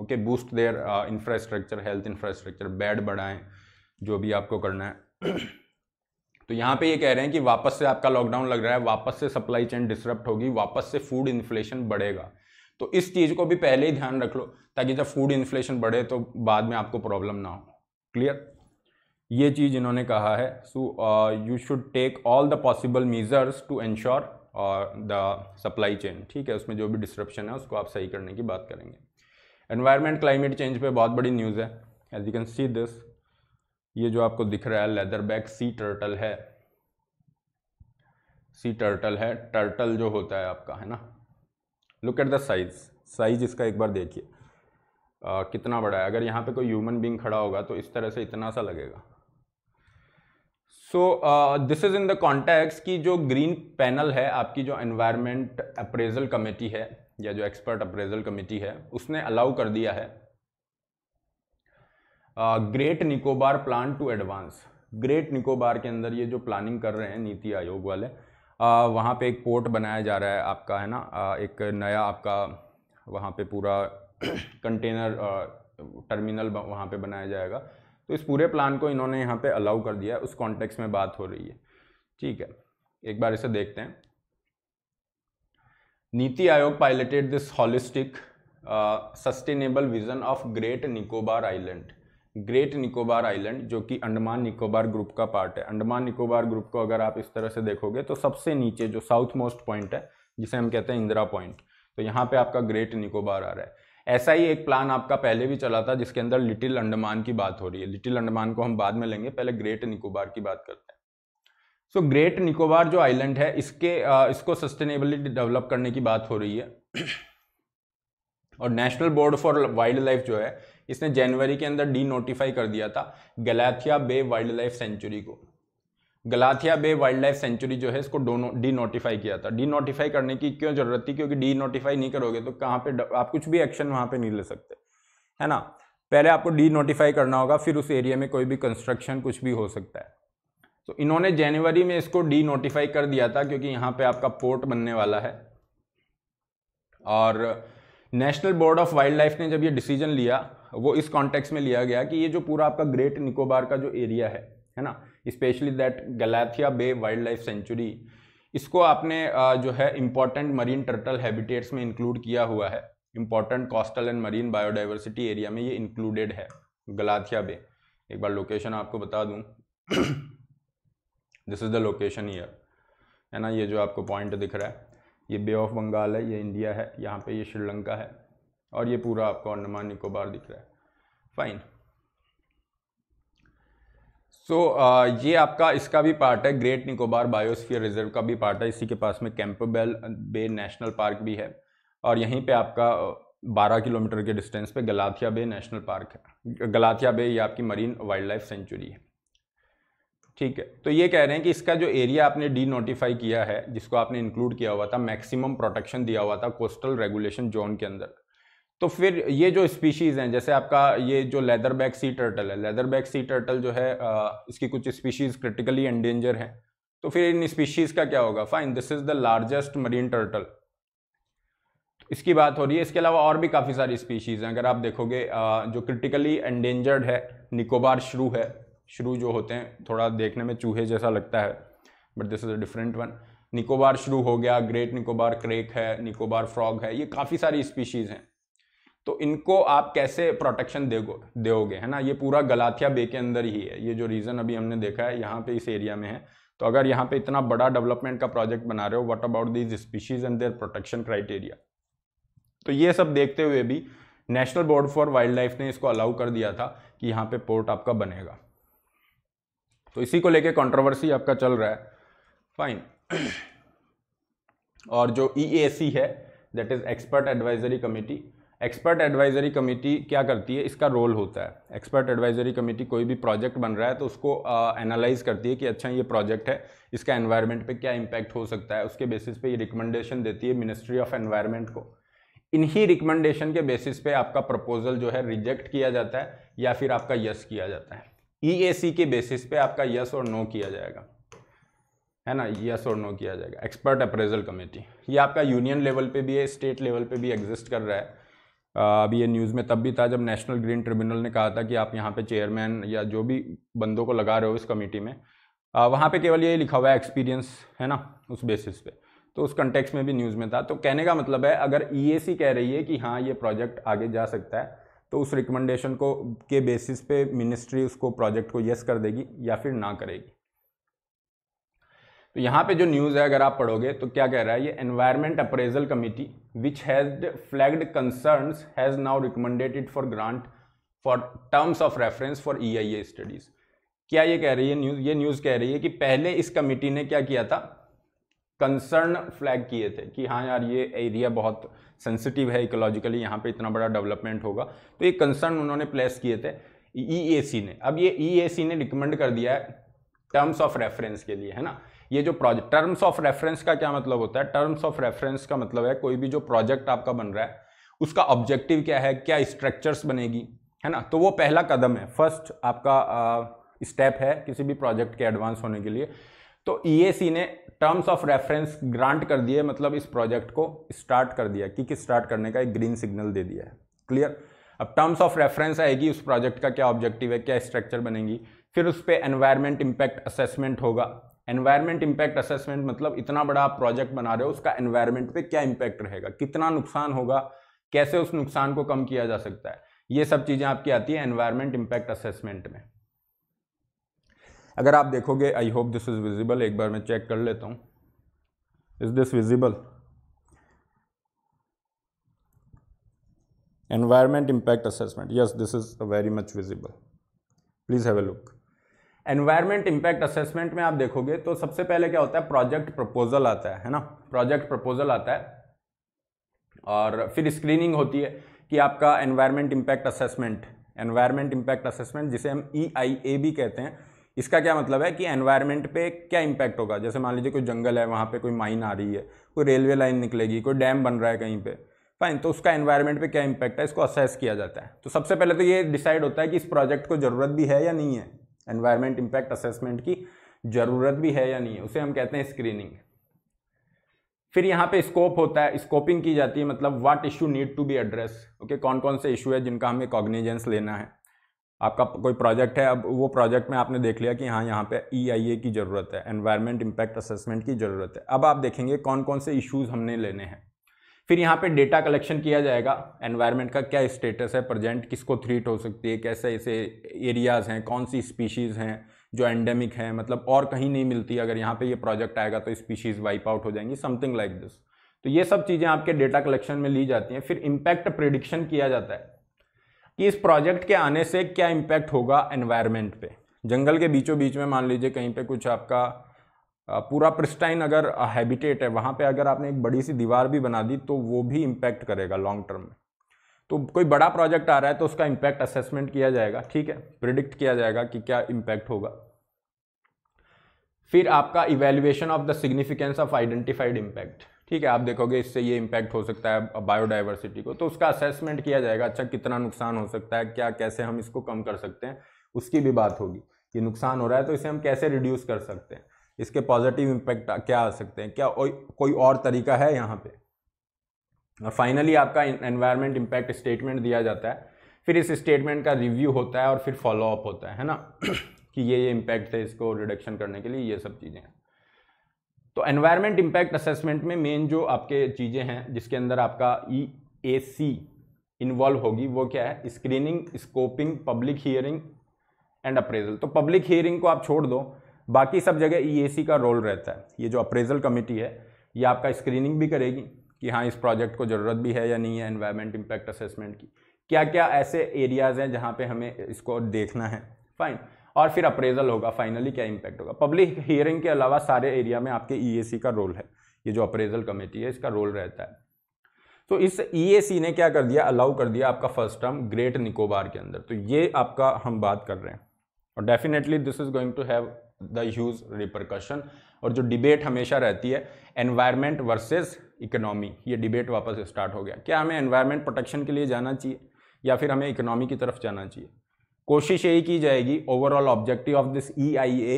okay boost their infrastructure health infrastructure bed बढ़ाएं जो भी आपको करना है तो यहाँ पे ये कह रहे हैं कि वापस से आपका लॉकडाउन लग रहा है वापस से सप्लाई चेन डिस्टर्ब होगी वापस से फूड इन्फ्लेशन बढ़ेगा तो इस चीज़ को भी पहले ही ध्यान रख लो ताकि जब फूड इन्फ्लेशन बढ़े तो बाद में आपको प्रॉब्लम ना हो क्लियर ये चीज़ इन्होंने कहा है so you should take all the possible measures to ensure the supply chain ठीक है उसमें जो भी डिस्ट्रप्शन है उसको आप सही करने की बात करेंगे एनवायरमेंट क्लाइमेट चेंज पे बहुत बड़ी न्यूज़ है as you can see this ये जो आपको दिख रहा है लेदर बैग सी टर्टल है सी टर्टल है टर्टल जो होता है आपका है ना look at the size size इसका एक बार देखिए कितना बड़ा है अगर यहाँ पे कोई ह्यूमन बींग खड़ा होगा तो इस तरह से इतना सा लगेगा so this is in the context की जो ग्रीन पैनल है आपकी जो एनवायरमेंट अप्रेजल कमेटी है या जो एक्सपर्ट अप्रेजल कमेटी है उसने अलाउ कर दिया है great Nicobar plan to advance Great Nicobar के अंदर ये जो प्लानिंग कर रहे हैं नीति आयोग वाले आ, वहाँ पे एक पोर्ट बनाया जा रहा है आपका है ना आ, एक नया आपका वहाँ पे पूरा कंटेनर टर्मिनल वहाँ पे बनाया जाएगा तो इस पूरे प्लान को इन्होंने यहाँ पे अलाउ कर दिया है उस कॉन्टेक्स्ट में बात हो रही है ठीक है एक बार इसे देखते हैं NITI Aayog piloted this holistic sustainable vision of Great Nicobar Island Great Nicobar Island जो कि अंडमान निकोबार ग्रुप का पार्ट है अंडमान निकोबार ग्रुप को अगर आप इस तरह से देखोगे तो सबसे नीचे जो साउथ मोस्ट पॉइंट है जिसे हम कहते हैं इंदिरा पॉइंट तो यहाँ पे आपका ग्रेट निकोबार आ रहा है ऐसा ही एक प्लान आपका पहले भी चला था जिसके अंदर लिटिल अंडमान की बात हो रही है लिटिल अंडमान को हम बाद में लेंगे पहले ग्रेट निकोबार की बात करते हैं सो ग्रेट निकोबार जो आइलैंड है इसके इसको सस्टेनेबली डेवलप करने की बात हो रही है और National Board for Wildlife जो है इसने जनवरी के अंदर डी नोटिफाई कर दिया था Galathea Bay Wildlife Sanctuary को Galathea Bay Wildlife Sanctuary जो है इसको डी नोटिफाई किया था डी नोटिफाई करने की क्यों जरूरत थी क्योंकि डी नोटिफाई नहीं करोगे तो कहाँ पे आप कुछ भी एक्शन वहाँ पे नहीं ले सकते है ना पहले आपको डी नोटिफाई करना होगा फिर उस एरिया में कोई भी कंस्ट्रक्शन कुछ भी हो सकता है तो इन्होंने जनवरी में इसको डी नोटिफाई कर दिया था क्योंकि यहाँ पे आपका पोर्ट बनने वाला है और National Board of Wildlife ने जब ये डिसीजन लिया वो इस कॉन्टेक्स्ट में लिया गया कि ये जो पूरा आपका ग्रेट निकोबार का जो एरिया है है ना specially that Galathea Bay Wildlife Sanctuary इसको आपने जो है इम्पॉर्टेंट मरीन टर्टल हैबिटेट्स में इंक्लूड किया हुआ है important coastal and marine biodiversity area में ये इंक्लूडेड है गलाथिया बे एक बार लोकेशन आपको बता दूँ this is the location here है ना ये जो आपको पॉइंट दिख रहा है ये बे ऑफ बंगाल है ये इंडिया है यहाँ पे ये श्रीलंका है और ये पूरा आपको अंडमान निकोबार दिख रहा है फाइन सो so, ये आपका इसका भी पार्ट है ग्रेट निकोबार बायोस्फीयर रिजर्व का भी पार्ट है इसी के पास में कैंपबेल बे नेशनल पार्क भी है और यहीं पे आपका 12 किलोमीटर के डिस्टेंस पे गलाथिया बे नेशनल पार्क है गलाथिया बे ये आपकी मरीन वाइल्ड लाइफ सेंचुरी है ठीक है तो ये कह रहे हैं कि इसका जो एरिया आपने डी नोटिफाई किया है जिसको आपने इंक्लूड किया हुआ था मैक्सिमम प्रोटेक्शन दिया हुआ था कोस्टल रेगुलेशन जोन के अंदर तो फिर ये जो स्पीशीज़ हैं जैसे आपका ये जो लेदर बैग सी टर्टल है लेदर बैग सी टर्टल जो है इसकी कुछ स्पीशीज़ क्रिटिकली एंडेंजर हैं तो फिर इन स्पीशीज़ का क्या होगा fine this is the largest marine turtle इसकी बात हो रही है इसके अलावा और भी काफ़ी सारी स्पीशीज़ हैं अगर आप देखोगे जो क्रिटिकली एंडेंजर्ड है निकोबार श्रू है श्रू जो होते हैं थोड़ा देखने में चूहे जैसा लगता है but this is a different one Nicobar shrew हो गया ग्रेट निकोबार क्रेक है निकोबार फ्रॉग है ये काफ़ी सारी स्पीशीज़ हैं तो इनको आप कैसे प्रोटेक्शन दोगे है ना ये पूरा गलाथिया बे के अंदर ही है ये जो रीज़न अभी हमने देखा है यहाँ पे इस एरिया में है तो अगर यहाँ पे इतना बड़ा डेवलपमेंट का प्रोजेक्ट बना रहे हो what about these species and their protection criteria तो ये सब देखते हुए भी National Board for Wildlife ने इसको अलाउ कर दिया था कि यहाँ पे पोर्ट आपका बनेगा तो इसी को लेकर कॉन्ट्रोवर्सी आपका चल रहा है फाइन और जो ई e है that is expert advisory committee expert advisory committee क्या करती है इसका रोल होता है एक्सपर्ट एडवाइजरी कमेटी कोई भी प्रोजेक्ट बन रहा है तो उसको एनालाइज uh, करती है कि अच्छा ये प्रोजेक्ट है इसका एनवायरनमेंट पे क्या इम्पैक्ट हो सकता है उसके बेसिस पे ये रिकमेंडेशन देती है मिनिस्ट्री ऑफ एनवायरनमेंट को इन्हीं रिकमेंडेशन के बेसिस पे आपका प्रपोजल जो है रिजेक्ट किया जाता है या फिर आपका यस किया जाता है ई e के बेसिस पे आपका यस और नो किया जाएगा है ना यस और नो किया जाएगा एक्सपर्ट अप्रेजल कमेटी ये आपका यूनियन लेवल पे भी है स्टेट लेवल पे भी एग्जिस्ट कर रहा है अभी ये न्यूज़ में तब भी था जब नेशनल ग्रीन ट्रिब्यूनल ने कहा था कि आप यहाँ पे चेयरमैन या जो भी बंदों को लगा रहे हो इस कमेटी में वहाँ पे केवल यही लिखा हुआ है एक्सपीरियंस है ना उस बेसिस पे तो उस कंटेक्स में भी न्यूज़ में था तो कहने का मतलब है अगर ई e कह रही है कि हाँ ये प्रोजेक्ट आगे जा सकता है तो उस रिकमेंडेशन को के बेसिस पे मिनिस्ट्री उसको प्रोजेक्ट को यस कर देगी या फिर ना करेगी तो यहाँ पे जो न्यूज़ है अगर आप पढ़ोगे तो क्या कह रहा है ये environment appraisal committee which has flagged concern has now recommended for grant for terms of reference for E I A studies क्या ये कह रही है न्यूज़ ये न्यूज़ कह रही है कि पहले इस कमिटी ने क्या किया था कंसर्न फ्लैग किए थे कि हाँ यार ये एरिया बहुत सेंसिटिव है इकोलॉजिकली यहाँ पे इतना बड़ा डेवलपमेंट होगा तो ये कंसर्न उन्होंने प्लेस किए थे ई e ने अब ये ई e ने रिकमेंड कर दिया है टर्म्स ऑफ रेफरेंस के लिए है ना ये जो प्रोजेक्ट टर्म्स ऑफ रेफरेंस का क्या मतलब होता है टर्म्स ऑफ रेफरेंस का मतलब है कोई भी जो प्रोजेक्ट आपका बन रहा है उसका ऑब्जेक्टिव क्या है क्या स्ट्रक्चर्स बनेगी है ना तो वो पहला कदम है फर्स्ट आपका स्टेप है किसी भी प्रोजेक्ट के एडवांस होने के लिए तो ई e ने टर्म्स ऑफ रेफरेंस ग्रांट कर दिए मतलब इस प्रोजेक्ट को स्टार्ट कर दिया कि किस स्टार्ट करने का एक ग्रीन सिग्नल दे दिया है क्लियर अब टर्म्स ऑफ रेफरेंस आएगी उस प्रोजेक्ट का क्या ऑब्जेक्टिव है क्या स्ट्रक्चर बनेगी फिर उस पर एनवायरमेंट इम्पैक्ट असेसमेंट होगा एनवायरमेंट इम्पैक्ट असेसमेंट मतलब इतना बड़ा आप प्रोजेक्ट बना रहे हो उसका एनवायरमेंट पे क्या इम्पैक्ट रहेगा कितना नुकसान होगा कैसे उस नुकसान को कम किया जा सकता है ये सब चीज़ें आपकी आती है एनवायरमेंट इम्पैक्ट असेसमेंट में अगर आप देखोगे I hope this is visible एक बार मैं चेक कर लेता हूँ is this visible environment impact assessment yes this is very much visible please have a look environment impact assessment में आप देखोगे तो सबसे पहले क्या होता है प्रोजेक्ट प्रपोजल आता है है ना प्रोजेक्ट प्रपोजल आता है और फिर स्क्रीनिंग होती है कि आपका environment impact assessment environment impact assessment जिसे हम ई आई ए भी कहते हैं इसका क्या मतलब है कि एनवायरमेंट पे क्या इम्पैक्ट होगा जैसे मान लीजिए कोई जंगल है वहाँ पे कोई माइन आ रही है कोई रेलवे लाइन निकलेगी कोई डैम बन रहा है कहीं पे फाइन तो उसका एनवायरमेंट पे क्या इम्पैक्ट है इसको असेस किया जाता है तो सबसे पहले तो ये डिसाइड होता है कि इस प्रोजेक्ट को ज़रूरत भी है या नहीं है एनवायरमेंट इम्पैक्ट असेसमेंट की ज़रूरत भी है या नहीं है उसे हम कहते हैं स्क्रीनिंग फिर यहाँ पे स्कोप होता है स्कोपिंग की जाती है मतलब what issue need to be address okay कौन कौन से इशू है जिनका हमें कॉग्निजेंस लेना है आपका कोई प्रोजेक्ट है अब वो प्रोजेक्ट में आपने देख लिया कि हाँ यहाँ पे ई e की ज़रूरत है एनवायरमेंट इम्पैक्ट असेसमेंट की ज़रूरत है अब आप देखेंगे कौन कौन से इश्यूज़ हमने लेने हैं फिर यहाँ पे डेटा कलेक्शन किया जाएगा एनवायरनमेंट का क्या स्टेटस है प्रेजेंट किसको थ्रीट हो सकती है कैसे ऐसे एरियाज़ हैं कौन सी स्पीशीज़ हैं जो एंडेमिक हैं मतलब और कहीं नहीं मिलती अगर यहाँ पे ये यह प्रोजेक्ट आएगा तो स्पीशीज़ वाइप आउट हो जाएंगी समथिंग लाइक दिस तो ये सब चीज़ें आपके डेटा कलेक्शन में ली जाती हैं फिर इम्पैक्ट प्रिडिक्शन किया जाता है कि इस प्रोजेक्ट के आने से क्या इम्पैक्ट होगा एनवायरमेंट पर जंगल के बीचों बीच में मान लीजिए कहीं पर कुछ आपका पूरा प्रिस्टाइन अगर हैबिटेट है वहाँ पे अगर आपने एक बड़ी सी दीवार भी बना दी तो वो भी इम्पैक्ट करेगा लॉन्ग टर्म में तो कोई बड़ा प्रोजेक्ट आ रहा है तो उसका इम्पैक्ट असेसमेंट किया जाएगा ठीक है प्रिडिक्ट किया जाएगा कि क्या इम्पैक्ट होगा फिर आपका evaluation of the significance of identified impact ठीक है आप देखोगे इससे ये इम्पैक्ट हो सकता है बायोडाइवर्सिटी को तो उसका असेसमेंट किया जाएगा अच्छा कितना नुकसान हो सकता है क्या कैसे हम इसको कम कर सकते हैं उसकी भी बात होगी कि नुकसान हो रहा है तो इसे हम कैसे रिड्यूस कर सकते हैं इसके पॉजिटिव इम्पैक्ट क्या आ सकते हैं क्या कोई और तरीका है यहाँ पे और फाइनली आपका एनवायरनमेंट इम्पैक्ट स्टेटमेंट दिया जाता है फिर इस स्टेटमेंट का रिव्यू होता है और फिर फॉलोअप होता है है ना कि ये ये इम्पैक्ट है इसको रिडक्शन करने के लिए ये सब चीज़ें हैं तो एनवायरनमेंट इम्पैक्ट असेसमेंट में मेन जो आपके चीज़ें हैं जिसके अंदर आपका ई ए सी इन्वॉल्व होगी वो क्या है screening scoping public hearing and appraisal तो पब्लिक हियरिंग को आप छोड़ दो बाकी सब जगह ई e का रोल रहता है ये जो अप्रेजल कमेटी है ये आपका स्क्रीनिंग भी करेगी कि हाँ इस प्रोजेक्ट को ज़रूरत भी है या नहीं है एनवायरमेंट इम्पैक्ट असेसमेंट की क्या क्या ऐसे एरियाज़ हैं जहाँ पे हमें इसको देखना है फाइन और फिर अप्रेजल होगा फाइनली क्या इम्पैक्ट होगा पब्लिक हियरिंग के अलावा सारे एरिया में आपके ई e का रोल है ये जो अप्रेजल कमेटी है इसका रोल रहता है तो इस ई e ने क्या कर दिया अलाउ कर दिया आपका फर्स्ट टर्म ग्रेट निकोबार के अंदर तो ये आपका हम बात कर रहे हैं और definitely this is going to have the huge repercussion और जो डिबेट हमेशा रहती है एनवायरमेंट वर्सेस इकोनॉमी ये डिबेट वापस स्टार्ट हो गया क्या हमें एनवायरमेंट प्रोटेक्शन के लिए जाना चाहिए या फिर हमें इकोनॉमी की तरफ जाना चाहिए कोशिश यही की जाएगी overall objective of this E I A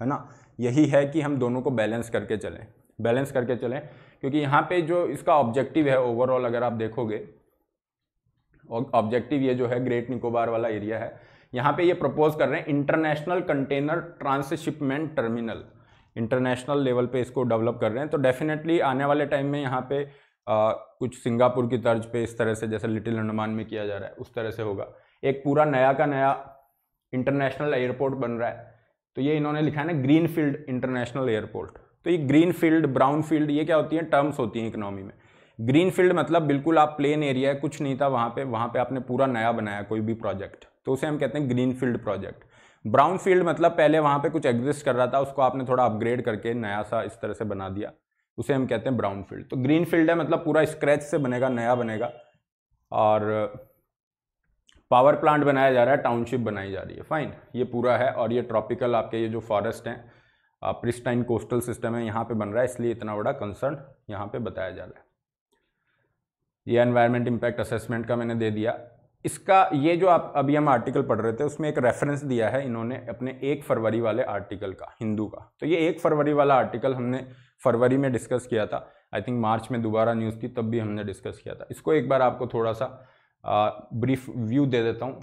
है ना यही है कि हम दोनों को बैलेंस करके चलें बैलेंस करके चलें क्योंकि यहाँ पे जो इसका ऑब्जेक्टिव है ओवरऑल अगर आप देखोगे ऑब्जेक्टिव ये जो है ग्रेट निकोबार वाला एरिया है यहाँ पे ये प्रपोज कर रहे हैं international container transshipment terminal international level पे इसको डेवलप कर रहे हैं तो डेफिनेटली आने वाले टाइम में यहाँ पे आ, कुछ सिंगापुर की तर्ज पे इस तरह से जैसे लिटिल अंडमान में किया जा रहा है उस तरह से होगा एक पूरा नया का नया इंटरनेशनल एयरपोर्ट बन रहा है तो ये इन्होंने लिखा है ना ग्रीन फील्ड इंटरनेशनल एयरपोर्ट तो ये ग्रीन फील्ड ब्राउन फील्ड ये क्या होती है टर्म्स होती हैं इकोनॉमी में ग्रीन फील्ड मतलब बिल्कुल आप प्लेन एरिया है कुछ नहीं था वहाँ पे वहाँ पे आपने पूरा नया बनाया कोई भी प्रोजेक्ट तो उसे हम कहते हैं green field project brown field मतलब पहले वहाँ पे कुछ एग्जिस्ट कर रहा था उसको आपने थोड़ा अपग्रेड करके नया सा इस तरह से बना दिया उसे हम कहते हैं ब्राउन फील्ड तो ग्रीन फील्ड है मतलब पूरा स्क्रैच से बनेगा नया बनेगा और पावर प्लांट बनाया जा रहा है टाउनशिप बनाई जा रही है फाइन ये पूरा है और ये ट्रॉपिकल आपके ये जो फॉरेस्ट हैं प्रिस्टाइन कोस्टल सिस्टम है यहाँ पे बन रहा है इसलिए इतना बड़ा कंसर्न यहाँ पे बताया जा रहा है ये एनवायरनमेंट इम्पैक्ट असेसमेंट का मैंने दे दिया इसका ये जो आप अभी हम आर्टिकल पढ़ रहे थे उसमें एक रेफरेंस दिया है इन्होंने अपने एक फरवरी वाले आर्टिकल का हिंदू का तो ये एक फरवरी वाला आर्टिकल हमने फरवरी में डिस्कस किया था आई थिंक मार्च में दोबारा न्यूज़ थी तब भी हमने डिस्कस किया था इसको एक बार आपको थोड़ा सा आ, ब्रीफ व्यू दे देता हूँ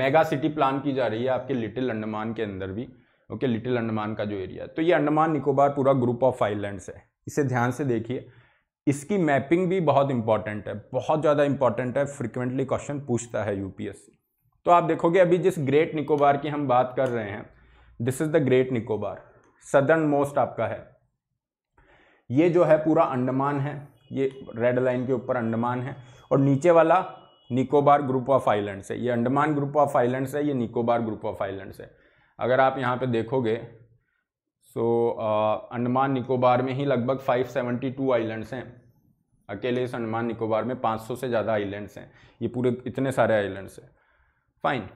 मेगा सिटी प्लान की जा रही है आपके लिटिल अंडमान के अंदर भी ओके लिटिल अंडमान का जो एरिया है तो ये अंडमान निकोबार पूरा ग्रुप ऑफ आइलैंड्स है इसे ध्यान से देखिए इसकी मैपिंग भी बहुत इंपॉर्टेंट है बहुत ज़्यादा इंपॉर्टेंट है फ्रिक्वेंटली क्वेश्चन पूछता है यूपीएससी तो आप देखोगे अभी जिस ग्रेट निकोबार की हम बात कर रहे हैं this is the great Nicobar southernmost आपका है ये जो है पूरा अंडमान है ये रेड लाइन के ऊपर अंडमान है और नीचे वाला निकोबार ग्रुप ऑफ आइलैंड्स है ये अंडमान ग्रुप ऑफ आइलैंड्स है ये निकोबार ग्रुप ऑफ आइलैंड्स है अगर आप यहाँ पे देखोगे सो so, uh, अंडमान निकोबार में ही लगभग 572 आइलैंड्स हैं अकेले इस अंडमान निकोबार में 500 से ज़्यादा आइलैंड्स हैं ये पूरे इतने सारे आइलैंड्स हैं फाइन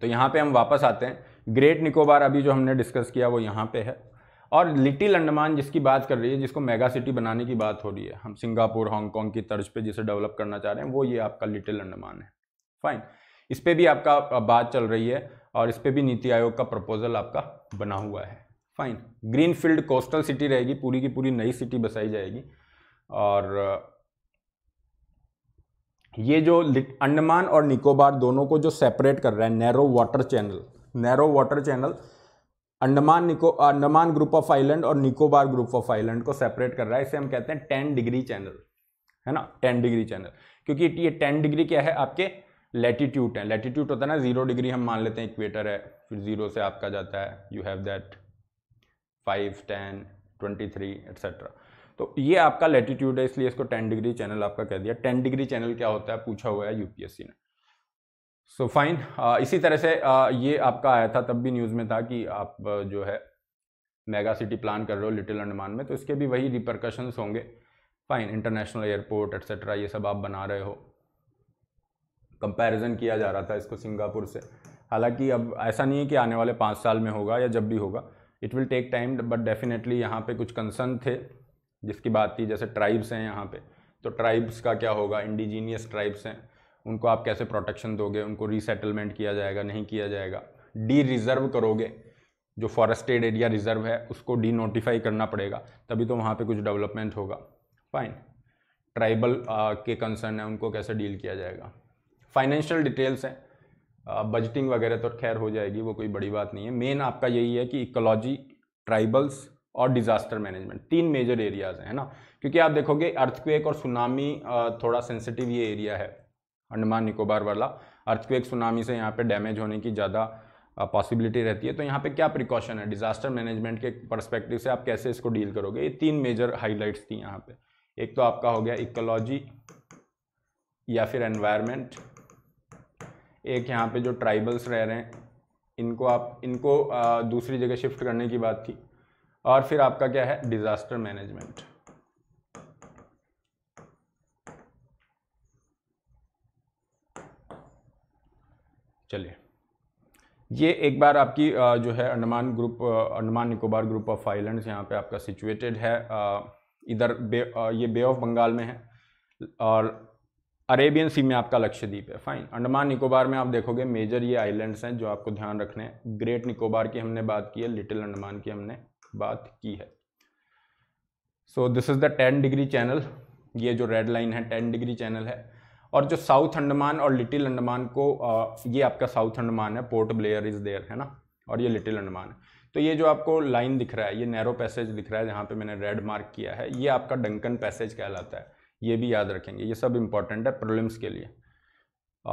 तो यहाँ पे हम वापस आते हैं ग्रेट निकोबार अभी जो हमने डिस्कस किया वो यहाँ पे है और लिटिल अंडमान जिसकी बात कर रही है जिसको मेगा सिटी बनाने की बात हो रही है हम सिंगापुर हांगकॉन्ग की तर्ज पे जिसे डेवलप करना चाह रहे हैं वो ये आपका लिटिल अंडमान है फाइन इस पर भी आपका बात चल रही है और इस पर भी नीति आयोग का प्रपोजल आपका बना हुआ है fine green field coastal city रहेगी पूरी की पूरी नई सिटी बसाई जाएगी और ये जो अंडमान और निकोबार दोनों को जो सेपरेट कर रहा है narrow water channel narrow water channel Andaman निको अंडमान ग्रुप ऑफ आइलैंड और निकोबार ग्रुप ऑफ आइलैंड को सेपरेट कर रहा है इसे हम कहते हैं टेन डिग्री चैनल है ना टेन डिग्री चैनल क्योंकि ये टेन डिग्री क्या है आपके लेटीट्यूड है लेटीट्यूड होता है ना जीरो डिग्री हम मान लेते हैं इक्वेटर है फिर जीरो से आपका जाता है you have that five ten twenty three etcetera तो ये आपका लेटीट्यूड है इसलिए इसको टेन डिग्री चैनल आपका कह दिया टेन डिग्री चैनल क्या होता है पूछा हुआ है यूपीएससी ने सो so, फाइन इसी तरह से आ, ये आपका आया था तब भी न्यूज़ में था कि आप जो है मेगा सिटी प्लान कर रहे हो लिटिल अंडमान में तो इसके भी वही रिप्रकशंस होंगे फाइन इंटरनेशनल एयरपोर्ट एट्सेट्रा ये सब आप बना रहे हो कंपैरिजन किया जा रहा था इसको सिंगापुर से हालांकि अब ऐसा नहीं है कि आने वाले पाँच साल में होगा या जब भी होगा it will take time but definitely यहाँ पे कुछ कंसर्न थे जिसकी बात थी जैसे ट्राइब्स हैं यहाँ पे तो ट्राइब्स का क्या होगा इंडिजीनियस ट्राइब्स हैं उनको आप कैसे प्रोटेक्शन दोगे उनको रीसेटलमेंट किया जाएगा नहीं किया जाएगा डी रिज़र्व करोगे जो फॉरेस्टेड एरिया रिज़र्व है उसको डी नोटिफाई करना पड़ेगा तभी तो वहाँ पर कुछ डेवलपमेंट होगा फाइन ट्राइबल के कंसर्न है उनको कैसे डील किया जाएगा फाइनेंशियल डिटेल्स हैं बजटिंग वगैरह तो खैर हो जाएगी वो कोई बड़ी बात नहीं है मेन आपका यही है कि इकोलॉजी ट्राइबल्स और डिज़ास्टर मैनेजमेंट तीन मेजर एरियाज़ हैं है ना क्योंकि आप देखोगे अर्थक्वेक और सुनामी थोड़ा सेंसिटिव ये एरिया है अंडमान निकोबार वाला अर्थक्वेक सुनामी से यहाँ पे डैमेज होने की ज़्यादा पॉसिबिलिटी रहती है तो यहाँ पे क्या प्रिकॉशन है डिज़ास्टर मैनेजमेंट के परस्पेक्टिव से आप कैसे इसको डील करोगे ये तीन मेजर हाईलाइट्स थी यहाँ पे एक तो आपका हो गया इकोलॉजी या फिर एनवायरमेंट एक यहाँ पे जो ट्राइबल्स रह रहे हैं इनको आप इनको आ, दूसरी जगह शिफ्ट करने की बात थी और फिर आपका क्या है डिज़ास्टर मैनेजमेंट चलिए ये एक बार आपकी आ, जो है Andaman group Andaman Nicobar group of islands यहाँ पे आपका सिचुएटेड है आ, इधर बे ये बे ऑफ बंगाल में है और अरेबियन सी में आपका लक्षद्वीप है फाइन अंडमान निकोबार में आप देखोगे मेजर ये आइलैंड्स हैं जो आपको ध्यान रखने हैं ग्रेट निकोबार की हमने बात की है लिटिल अंडमान की हमने बात की है so this is the ten degree channel ये जो रेड लाइन है टेन डिग्री चैनल है और जो साउथ अंडमान और लिटिल अंडमान को ये आपका साउथ अंडमान है पोर्ट ब्लेयर इज़ देयर है ना और ये लिटिल अंडमान है तो ये जो आपको लाइन दिख रहा है ये नैरो पैसेज दिख रहा है जहाँ पे मैंने रेड मार्क किया है ये आपका डंकन पैसेज कहलाता है ये भी याद रखेंगे ये सब इम्पॉर्टेंट है प्रॉब्लम्स के लिए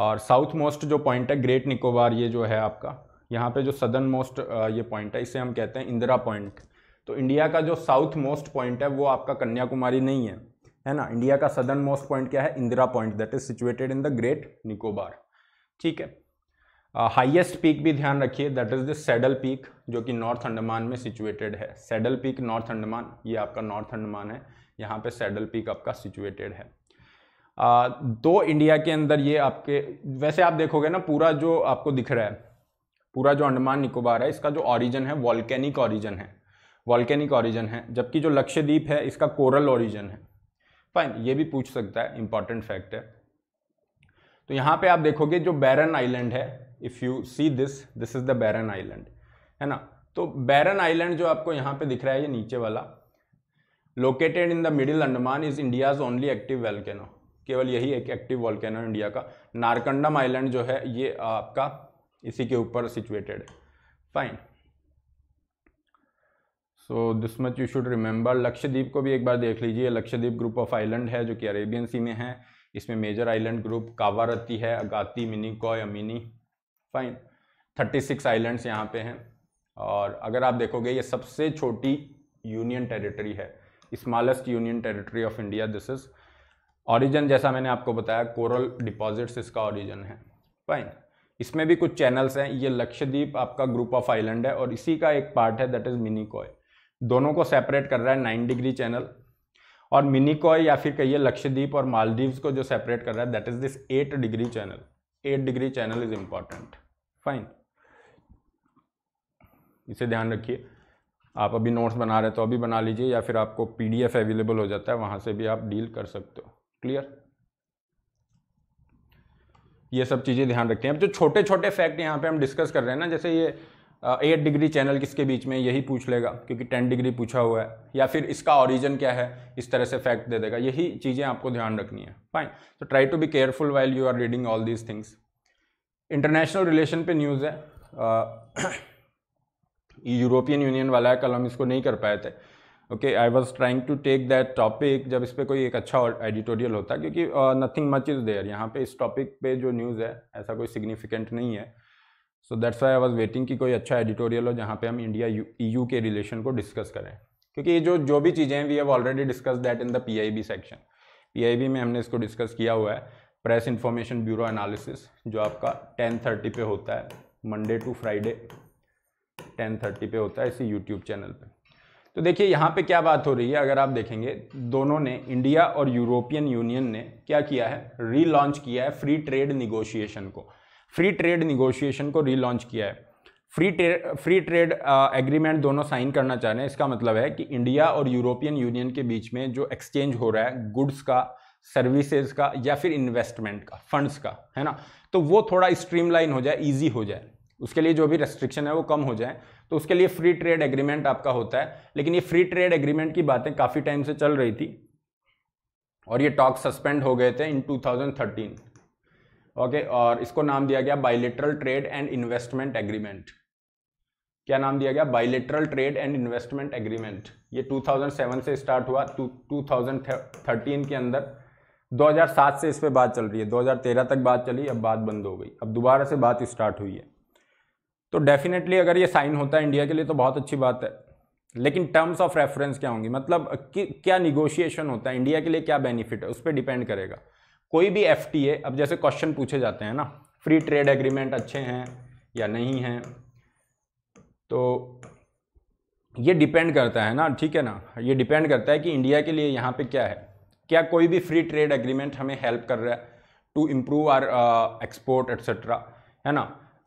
और साउथ मोस्ट जो पॉइंट है ग्रेट निकोबार ये जो है आपका यहाँ पे जो सदर्न मोस्ट ये पॉइंट है इसे हम कहते हैं इंदिरा पॉइंट तो इंडिया का जो साउथ मोस्ट पॉइंट है वो आपका कन्याकुमारी नहीं है है ना इंडिया का सदर्न मोस्ट पॉइंट क्या है Indira point that is situated in the great Nicobar ठीक है हाईएस्ट पीक भी ध्यान रखिए that is the saddle peak जो कि नॉर्थ अंडमान में सिचुएटेड है सैडल पीक नॉर्थ अंडमान ये आपका नॉर्थ अंडमान है यहाँ पे सैडल पीक आपका सिचुएटेड है आ, दो इंडिया के अंदर ये आपके वैसे आप देखोगे ना पूरा जो आपको दिख रहा है पूरा जो अंडमान निकोबार है इसका जो ऑरिजन है वॉल्केनिक ऑरिजन है वॉल्केनिक ऑरिजन है जबकि जो लक्ष्यद्वीप है इसका कोरल ऑरिजन है फाइन ये भी पूछ सकता है इंपॉर्टेंट फैक्ट है तो यहाँ पे आप देखोगे जो बैरन आइलैंड है if you see this this is the barren island है ना तो बैरन आइलैंड जो आपको यहाँ पे दिख रहा है ये नीचे वाला located in the middle Andaman is India's only active volcano केवल यही एक एक्टिव वॉल्केनो इंडिया का नारकंडम आइलैंड जो है ये आपका इसी के ऊपर सिचुएटेड है fine so this much you should remember Lakshadweep को भी एक बार देख लीजिए लक्षद्वीप ग्रुप ऑफ आइलैंड है जो कि अरेबियन सी में है इसमें मेजर आइलैंड ग्रुप कावारती है Agatti Minicoy Amini fine thirty six islands यहाँ पे हैं और अगर आप देखोगे ये सबसे छोटी यूनियन टेरिटरी है smallest union territory of India this is origin जैसा मैंने आपको बताया कोरल डिपॉजिट्स इसका ऑरिजन है फाइन इसमें भी कुछ चैनल्स हैं ये लक्षद्वीप आपका ग्रुप ऑफ आइलैंड है और इसी का एक पार्ट है दैट इज़ कॉय दोनों को सेपरेट कर रहा है नाइन डिग्री चैनल और कॉय या फिर कहिए लक्षद्वीप और मालदीव्स को जो सेपरेट कर रहा है that is this eight degree channel eight degree channel is important fine इसे ध्यान रखिए आप अभी नोट्स बना रहे तो अभी बना लीजिए या फिर आपको पीडीएफ अवेलेबल हो जाता है वहाँ से भी आप डील कर सकते हो क्लियर ये सब चीज़ें ध्यान रखते हैं अब जो छोटे छोटे फैक्ट यहाँ पे हम डिस्कस कर रहे हैं ना जैसे ये एट डिग्री चैनल किसके बीच में यही पूछ लेगा क्योंकि टेन डिग्री पूछा हुआ है या फिर इसका ओरिजिन क्या है इस तरह से फैक्ट दे देगा यही चीज़ें आपको ध्यान रखनी है फाइन तो try to be careful while you are reading all these things international relation पे न्यूज़ है यूरोपियन यूनियन वाला है कल हम इसको नहीं कर पाए थे okay I was trying to take that topic जब इस पर कोई एक अच्छा एडिटोरियल होता क्योंकि नथिंग मच इज़ देयर यहाँ पे इस टॉपिक पे जो न्यूज़ है ऐसा कोई सिग्निफिकेंट नहीं है so that's why I was waiting कि कोई अच्छा एडिटोरियल हो जहाँ पे हम इंडिया ईयू e के रिलेशन को डिस्कस करें क्योंकि ये जो जो भी चीज़ें हैं we have already discuss that in the B section B में हमने इसको डिस्कस किया हुआ है प्रेस इंफॉर्मेशन ब्यूरो एनालिसिस जो आपका टेन थर्टी पे होता है Monday to Friday ten thirty पे होता है इसी यूट्यूब चैनल पे तो देखिए यहाँ पे क्या बात हो रही है अगर आप देखेंगे दोनों ने इंडिया और यूरोपियन यूनियन ने क्या किया है रीलॉन्च किया है फ्री ट्रेड निगोशिएशन को फ्री ट्रेड निगोशिएशन को रीलॉन्च किया है free trade free trade agreement दोनों साइन करना चाह रहे हैं इसका मतलब है कि इंडिया और यूरोपियन यूनियन के बीच में जो एक्सचेंज हो रहा है गुड्स का सर्विसेज का या फिर इन्वेस्टमेंट का फंड्स का है ना तो वो थोड़ा स्ट्रीमलाइन हो जाए ईजी हो जाए उसके लिए जो भी रेस्ट्रिक्शन है वो कम हो जाए तो उसके लिए फ्री ट्रेड एग्रीमेंट आपका होता है लेकिन ये फ्री ट्रेड एग्रीमेंट की बातें काफ़ी टाइम से चल रही थी और ये टॉक सस्पेंड हो गए थे इन 2013 ओके और इसको नाम दिया गया bilateral trade and investment agreement क्या नाम दिया गया bilateral trade and investment agreement ये 2007 से स्टार्ट हुआ टू के अंदर 2007 से इस पर बात चल रही है 2013 तक बात चली अब बात बंद हो गई अब दोबारा से बात स्टार्ट हुई है तो डेफिनेटली अगर ये साइन होता है इंडिया के लिए तो बहुत अच्छी बात है लेकिन टर्म्स ऑफ रेफरेंस क्या होंगी मतलब क्या निगोशिएशन होता है इंडिया के लिए क्या बेनिफिट है उस पर डिपेंड करेगा कोई भी एफ अब जैसे क्वेश्चन पूछे जाते हैं ना फ्री ट्रेड एग्रीमेंट अच्छे हैं या नहीं हैं तो ये डिपेंड करता है ना ठीक है ना ये डिपेंड करता है कि इंडिया के लिए यहाँ पे क्या है क्या कोई भी फ्री ट्रेड एग्रीमेंट हमें हेल्प कर रहा है to improve our export etcetera है ना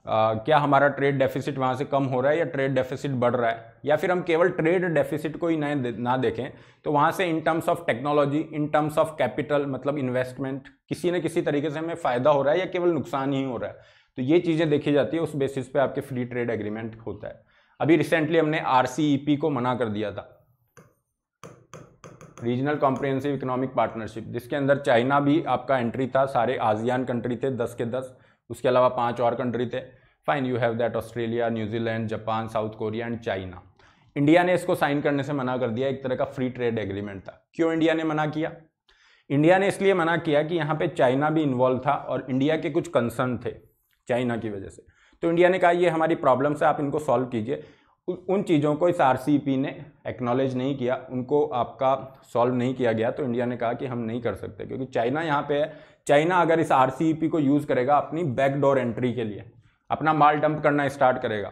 क्या हमारा ट्रेड डेफिसिट वहाँ से कम हो रहा है या ट्रेड डेफिसिट बढ़ रहा है या फिर हम केवल ट्रेड डेफिसिट को ही नए ना देखें तो वहाँ से in terms of technology in terms of capital मतलब इन्वेस्टमेंट किसी न किसी तरीके से हमें फ़ायदा हो रहा है या केवल नुकसान ही हो रहा है तो ये चीज़ें देखी जाती है उस बेसिस पे आपके फ्री ट्रेड एग्रीमेंट होता है अभी रिसेंटली हमने आर e को मना कर दिया था रीजनल कॉम्प्रिहेंसिव इकोनॉमिक पार्टनरशिप जिसके अंदर चाइना भी आपका एंट्री था सारे आसियान कंट्री थे दस के दस उसके अलावा पाँच और कंट्री थे fine you have that Australia New Zealand Japan South Korea and China India ने इसको साइन करने से मना कर दिया एक तरह का फ्री ट्रेड एग्रीमेंट था क्यों इंडिया ने मना किया इंडिया ने इसलिए मना किया कि यहाँ पे चाइना भी इन्वॉल्व था और इंडिया के कुछ कंसर्न थे चाइना की वजह से तो इंडिया ने कहा ये हमारी प्रॉब्लम्स है आप इनको सॉल्व कीजिए उन चीज़ों को इस आर ने एक्नॉलेज नहीं किया उनको आपका सॉल्व नहीं किया गया तो इंडिया ने कहा कि हम नहीं कर सकते क्योंकि चाइना यहाँ पे है चाइना अगर इस आर को यूज़ करेगा अपनी बैकडोर एंट्री के लिए अपना माल डंप करना स्टार्ट करेगा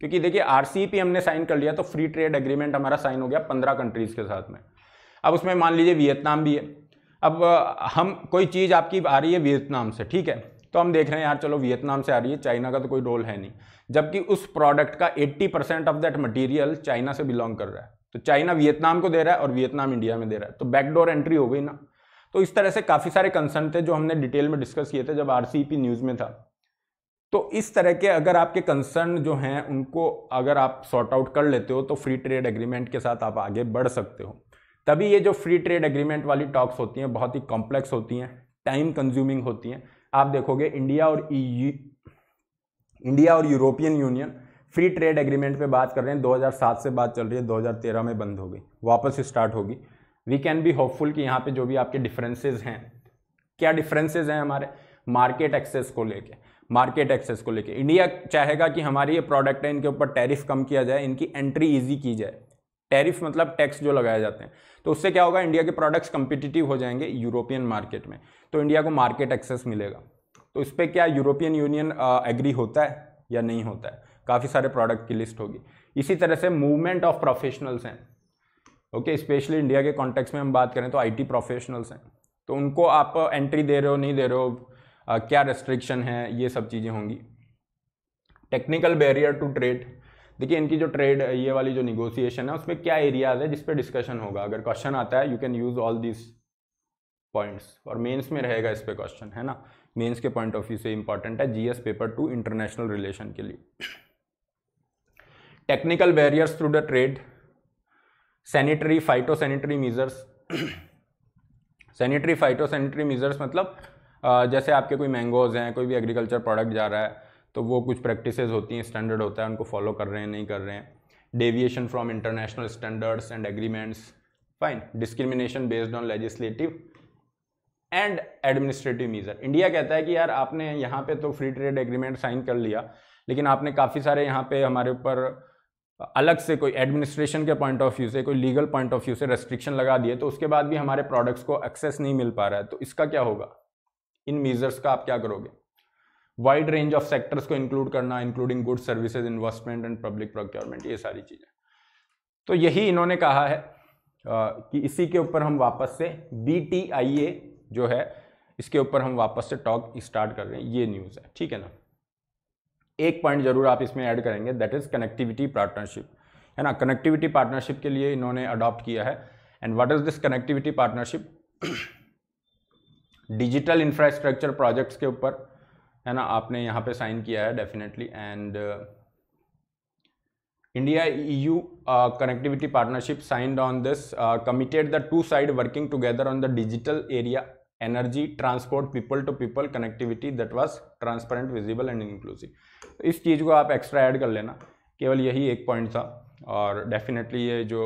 क्योंकि देखिए आर हमने साइन कर लिया तो फ्री ट्रेड एग्रीमेंट हमारा साइन हो गया पंद्रह कंट्रीज़ के साथ में अब उसमें मान लीजिए वियतनाम भी है अब हम कोई चीज़ आपकी आ रही है वियतनाम से ठीक है तो हम देख रहे हैं यार चलो वियतनाम से आ रही है चाइना का तो कोई रोल है नहीं जबकि उस प्रोडक्ट का 80 percent of that material China से बिलोंग कर रहा है तो चाइना वियतनाम को दे रहा है और वियतनाम इंडिया में दे रहा है तो बैकडोर एंट्री हो गई ना तो इस तरह से काफ़ी सारे कंसर्न थे जो हमने डिटेल में डिस्कस किए थे जब आर न्यूज़ e में था तो इस तरह के अगर आपके कंसर्न जो हैं उनको अगर आप सॉर्ट आउट कर लेते हो तो फ्री ट्रेड एग्रीमेंट के साथ आप आगे बढ़ सकते हो तभी ये जो फ्री ट्रेड एग्रीमेंट वाली टॉक्स होती हैं बहुत ही कॉम्प्लेक्स होती हैं टाइम कंज्यूमिंग होती हैं आप देखोगे इंडिया और ई e इंडिया और European union free trade agreement पे बात कर रहे हैं 2007 से बात चल रही है 2013 में बंद हो गई वापस स्टार्ट होगी वी कैन बी होपफुल कि यहाँ पे जो भी आपके डिफरेंसेस हैं क्या डिफरेंसेस हैं हमारे मार्केट एक्सेस को लेके मार्केट एक्सेस को लेके इंडिया चाहेगा कि हमारी ये प्रोडक्ट है इनके ऊपर टैरिफ कम किया जाए इनकी एंट्री ईजी की जाए टैरिफ मतलब टैक्स जो लगाए जाते हैं तो उससे क्या होगा इंडिया के प्रोडक्ट्स कंपिटिटिव हो जाएंगे यूरोपियन मार्केट में तो इंडिया को मार्केट एक्सेस मिलेगा तो इस पर क्या यूरोपियन यूनियन एग्री होता है या नहीं होता है काफ़ी सारे प्रोडक्ट की लिस्ट होगी इसी तरह से मूवमेंट ऑफ प्रोफेशनल्स हैं ओके स्पेशली इंडिया के कॉन्टेक्स में हम बात करें तो आईटी प्रोफेशनल्स हैं तो उनको आप एंट्री दे रहे हो नहीं दे रहे हो आ, क्या रेस्ट्रिक्शन है ये सब चीज़ें होंगी टेक्निकल बैरियर टू ट्रेड देखिए इनकी जो ट्रेड ये वाली जो निगोसिएशन है उसमें क्या एरियाज है जिस पर डिस्कशन होगा अगर क्वेश्चन आता है you can use all this points और मेंस में रहेगा इस पर क्वेश्चन है ना मेंस के पॉइंट ऑफ व्यू से इंपॉर्टेंट है GS paper two international relation के लिए technical barriers through the trade sanitary phytosanitary measures sanitary phytosanitary measures मतलब जैसे आपके कोई मैंगोज हैं कोई भी एग्रीकल्चर प्रोडक्ट जा रहा है तो वो कुछ प्रैक्टिस होती हैं स्टैंडर्ड होता है उनको फॉलो कर रहे हैं नहीं कर रहे हैं deviation from international standards and agreements fine discrimination based on legislative and administrative measure India कहता है कि यार आपने यहाँ पे तो फ्री ट्रेड एग्रीमेंट साइन कर लिया लेकिन आपने काफ़ी सारे यहाँ पे हमारे ऊपर अलग से कोई एडमिनिस्ट्रेशन के पॉइंट ऑफ व्यू से कोई लीगल पॉइंट ऑफ व्यू से रेस्ट्रिक्शन लगा दिए तो उसके बाद भी हमारे प्रोडक्ट्स को एक्सेस नहीं मिल पा रहा है तो इसका क्या होगा इन मेजर्स का आप क्या करोगे वाइड रेंज ऑफ सेक्टर्स को इंक्लूड करना including good services investment and public procurement ये सारी चीज़ें तो यही इन्होंने कहा है कि इसी के ऊपर हम वापस से बी जो है इसके ऊपर हम वापस से टॉक स्टार्ट कर रहे हैं ये न्यूज़ है ठीक है ना एक पॉइंट जरूर आप इसमें ऐड करेंगे दैट इज़ कनेक्टिविटी पार्टनरशिप है ना कनेक्टिविटी पार्टनरशिप के लिए इन्होंने अडॉप्ट किया है and what is this connectivity partnership digital infrastructure projects के ऊपर है ना आपने यहाँ पे साइन किया है definitely and India EU connectivity partnership partnership on this committed the two side working together on the digital area energy transport people to people connectivity that was transparent visible and inclusive तो इस चीज़ को आप एक्स्ट्रा ऐड कर लेना केवल यही एक पॉइंट था और डेफिनेटली ये जो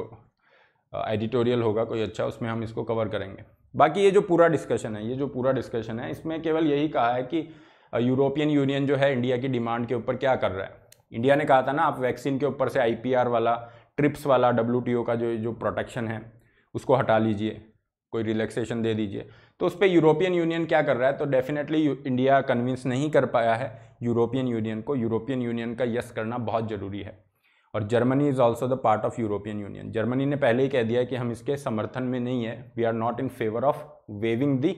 एडिटोरियल होगा कोई अच्छा उसमें हम इसको कवर करेंगे बाकी ये जो पूरा डिस्कशन है ये जो पूरा डिस्कशन है इसमें केवल यही कहा है कि यूरोपियन यूनियन जो है इंडिया की डिमांड के ऊपर क्या कर रहा है इंडिया ने कहा था ना आप वैक्सीन के ऊपर से आईपीआर वाला ट्रिप्स वाला डब्ल्यू का जो जो प्रोटेक्शन है उसको हटा लीजिए कोई रिलैक्सेशन दे दीजिए तो उस पर यूरोपियन यूनियन क्या कर रहा है तो डेफिनेटली इंडिया कन्विंस नहीं कर पाया है यूरोपियन यूनियन को यूरोपियन यूनियन का यस करना बहुत ज़रूरी है और Germany is also the part of European union Germany ने पहले ही कह दिया कि हम इसके समर्थन में नहीं है we are not in favour of waiving the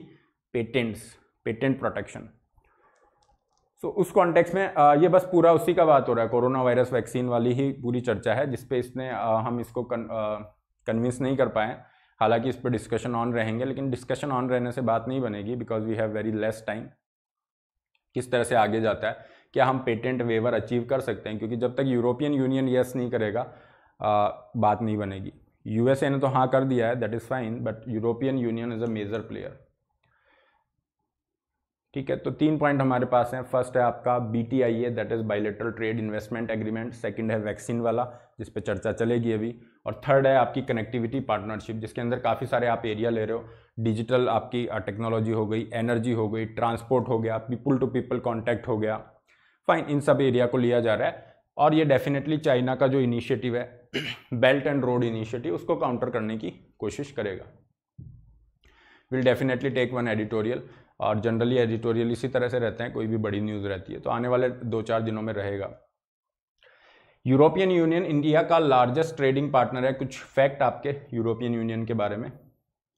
patents patent protection so उस कॉन्टेक्स में आ, ये बस पूरा उसी का बात हो रहा है कोरोना वायरस वैक्सीन वाली ही पूरी चर्चा है जिसपे इसने आ, हम इसको कन, कन्विंस नहीं कर पाए हालांकि इस पर डिस्कशन ऑन रहेंगे लेकिन डिस्कशन ऑन रहने से बात नहीं बनेगी because we have very less time किस तरह से आगे जाता है क्या हम पेटेंट वेवर अचीव कर सकते हैं क्योंकि जब तक यूरोपियन यूनियन यस नहीं करेगा आ, बात नहीं बनेगी यूएसए ने तो हाँ कर दिया है that is fine but European union is a major player ठीक है तो तीन पॉइंट हमारे पास हैं फर्स्ट है आपका B T I A that is bilateral trade investment agreement second है वैक्सीन वाला जिस पर चर्चा चलेगी अभी और थर्ड है आपकी कनेक्टिविटी पार्टनरशिप जिसके अंदर काफ़ी सारे आप एरिया ले रहे हो डिजिटल आपकी टेक्नोलॉजी हो गई एनर्जी हो गई ट्रांसपोर्ट हो गया पीपल टू पीपल कॉन्टैक्ट हो गया फाइन इन सब एरिया को लिया जा रहा है और ये डेफिनेटली चाइना का जो इनिशिएटिव है बेल्ट एंड रोड इनिशिएटिव उसको काउंटर करने की कोशिश करेगा will definitely take one editorial और जनरली एडिटोरियल इसी तरह से रहते हैं कोई भी बड़ी न्यूज़ रहती है तो आने वाले दो चार दिनों में रहेगा यूरोपियन यूनियन इंडिया का लार्जेस्ट ट्रेडिंग पार्टनर है कुछ फैक्ट आपके यूरोपियन यूनियन के बारे में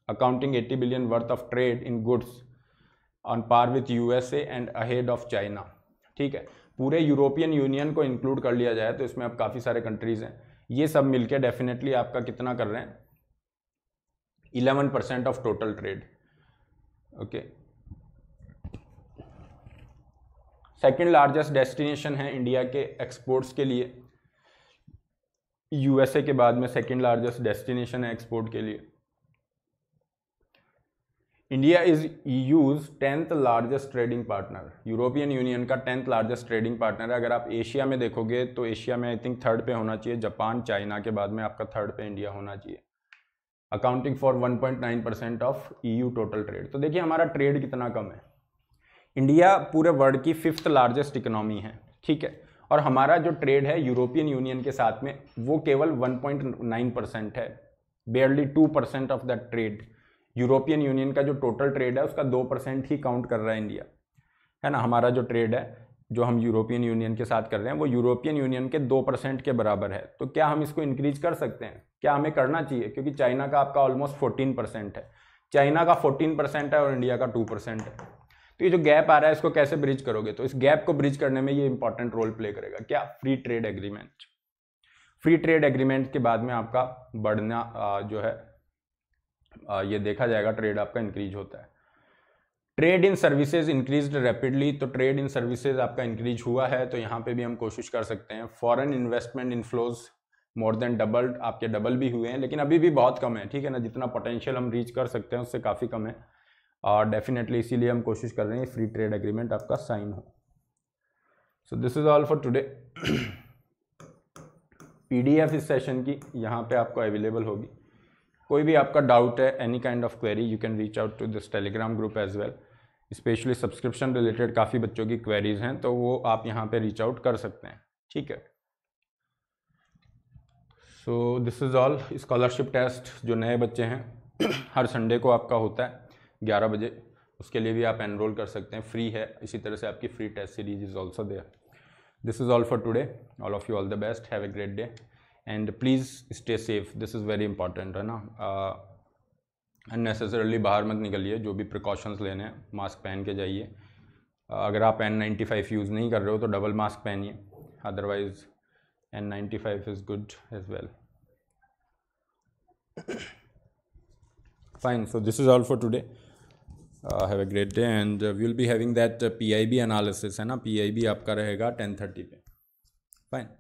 accounting 80 billion worth of trade in goods on par with USA and ahead of China ठीक है पूरे यूरोपियन यूनियन को इंक्लूड कर लिया जाए तो इसमें अब काफ़ी सारे कंट्रीज़ हैं ये सब मिलकर डेफिनेटली आपका कितना कर रहे हैं eleven percent of total trade okay second largest destination है इंडिया के एक्सपोर्ट्स के लिए यूएसए के बाद में सेकेंड लार्जेस्ट डेस्टिनेशन है एक्सपोर्ट के लिए India is EU's tenth largest trading partner European union का टेंथ लार्जेस्ट ट्रेडिंग पार्टनर है अगर आप एशिया में देखोगे तो एशिया में आई थिंक थर्ड पे होना चाहिए जापान चाइना के बाद में आपका थर्ड पे इंडिया होना चाहिए accounting for 1.9 percent of EU total trade तो देखिए हमारा ट्रेड कितना कम है इंडिया पूरे वर्ल्ड की फिफ्थ लार्जेस्ट इकोनॉमी है ठीक है और हमारा जो ट्रेड है यूरोपियन यूनियन के साथ में वो केवल 1.9 परसेंट है barely 2 percent of that trade European union का जो टोटल ट्रेड है उसका 2 परसेंट ही काउंट कर रहा है इंडिया है ना हमारा जो ट्रेड है जो हम यूरोपियन यूनियन के साथ कर रहे हैं वो यूरोपियन यूनियन के दो परसेंट के बराबर है तो क्या हम इसको इंक्रीज कर सकते हैं क्या हमें करना चाहिए क्योंकि चाइना का आपका ऑलमोस्ट फोर्टीन परसेंट है चाइना का फोर्टीन परसेंट है और इंडिया का टू परसेंट है तो ये जो गैप आ रहा है इसको कैसे ब्रिज करोगे तो इस गैप को ब्रिज करने में ये इंपॉर्टेंट रोल प्ले करेगा क्या free trade agreement free trade agreement के बाद में आपका बढ़ना जो है ये देखा जाएगा ट्रेड आपका इंक्रीज होता है trade in services increase rapidly तो ट्रेड इन सर्विसेज आपका इंक्रीज हुआ है तो यहाँ पे भी हम कोशिश कर सकते हैं foreign investment inflows more than double आपके डबल भी हुए हैं लेकिन अभी भी बहुत कम है ठीक है ना जितना पोटेंशियल हम रीच कर सकते हैं उससे काफ़ी कम है और डेफिनेटली इसीलिए हम कोशिश कर रहे हैं फ्री ट्रेड एग्रीमेंट आपका साइन हो so this is all for today PDF इस सेशन की यहाँ पे आपको अवेलेबल होगी कोई भी आपका डाउट है any kind of query you can reach out to this Telegram group as well specially subscription related काफ़ी बच्चों की क्वेरीज हैं तो वो आप यहाँ पे रीच आउट कर सकते हैं ठीक है so this is all scholarship test जो नए बच्चे हैं हर संडे को आपका होता है ग्यारह बजे उसके लिए भी आप एनरोल कर सकते हैं फ्री है इसी तरह से आपकी free test series is also there this is all for today all of you all the best have a great day and please stay safe this is very important है ना अननेसेसरली uh, बाहर मत निकलिए जो भी प्रिकॉशंस लेने हैं मास्क पहन के जाइए uh, अगर आप एन नाइन्टी फाइव यूज़ नहीं कर रहे हो तो डबल मास्क पहनिए otherwise N ninety five is good as well fine so this is all for today Uh, have a great day and uh, we'll be having that uh, PIB analysis and ना PIB आपका रहेगा 10:30 Fine.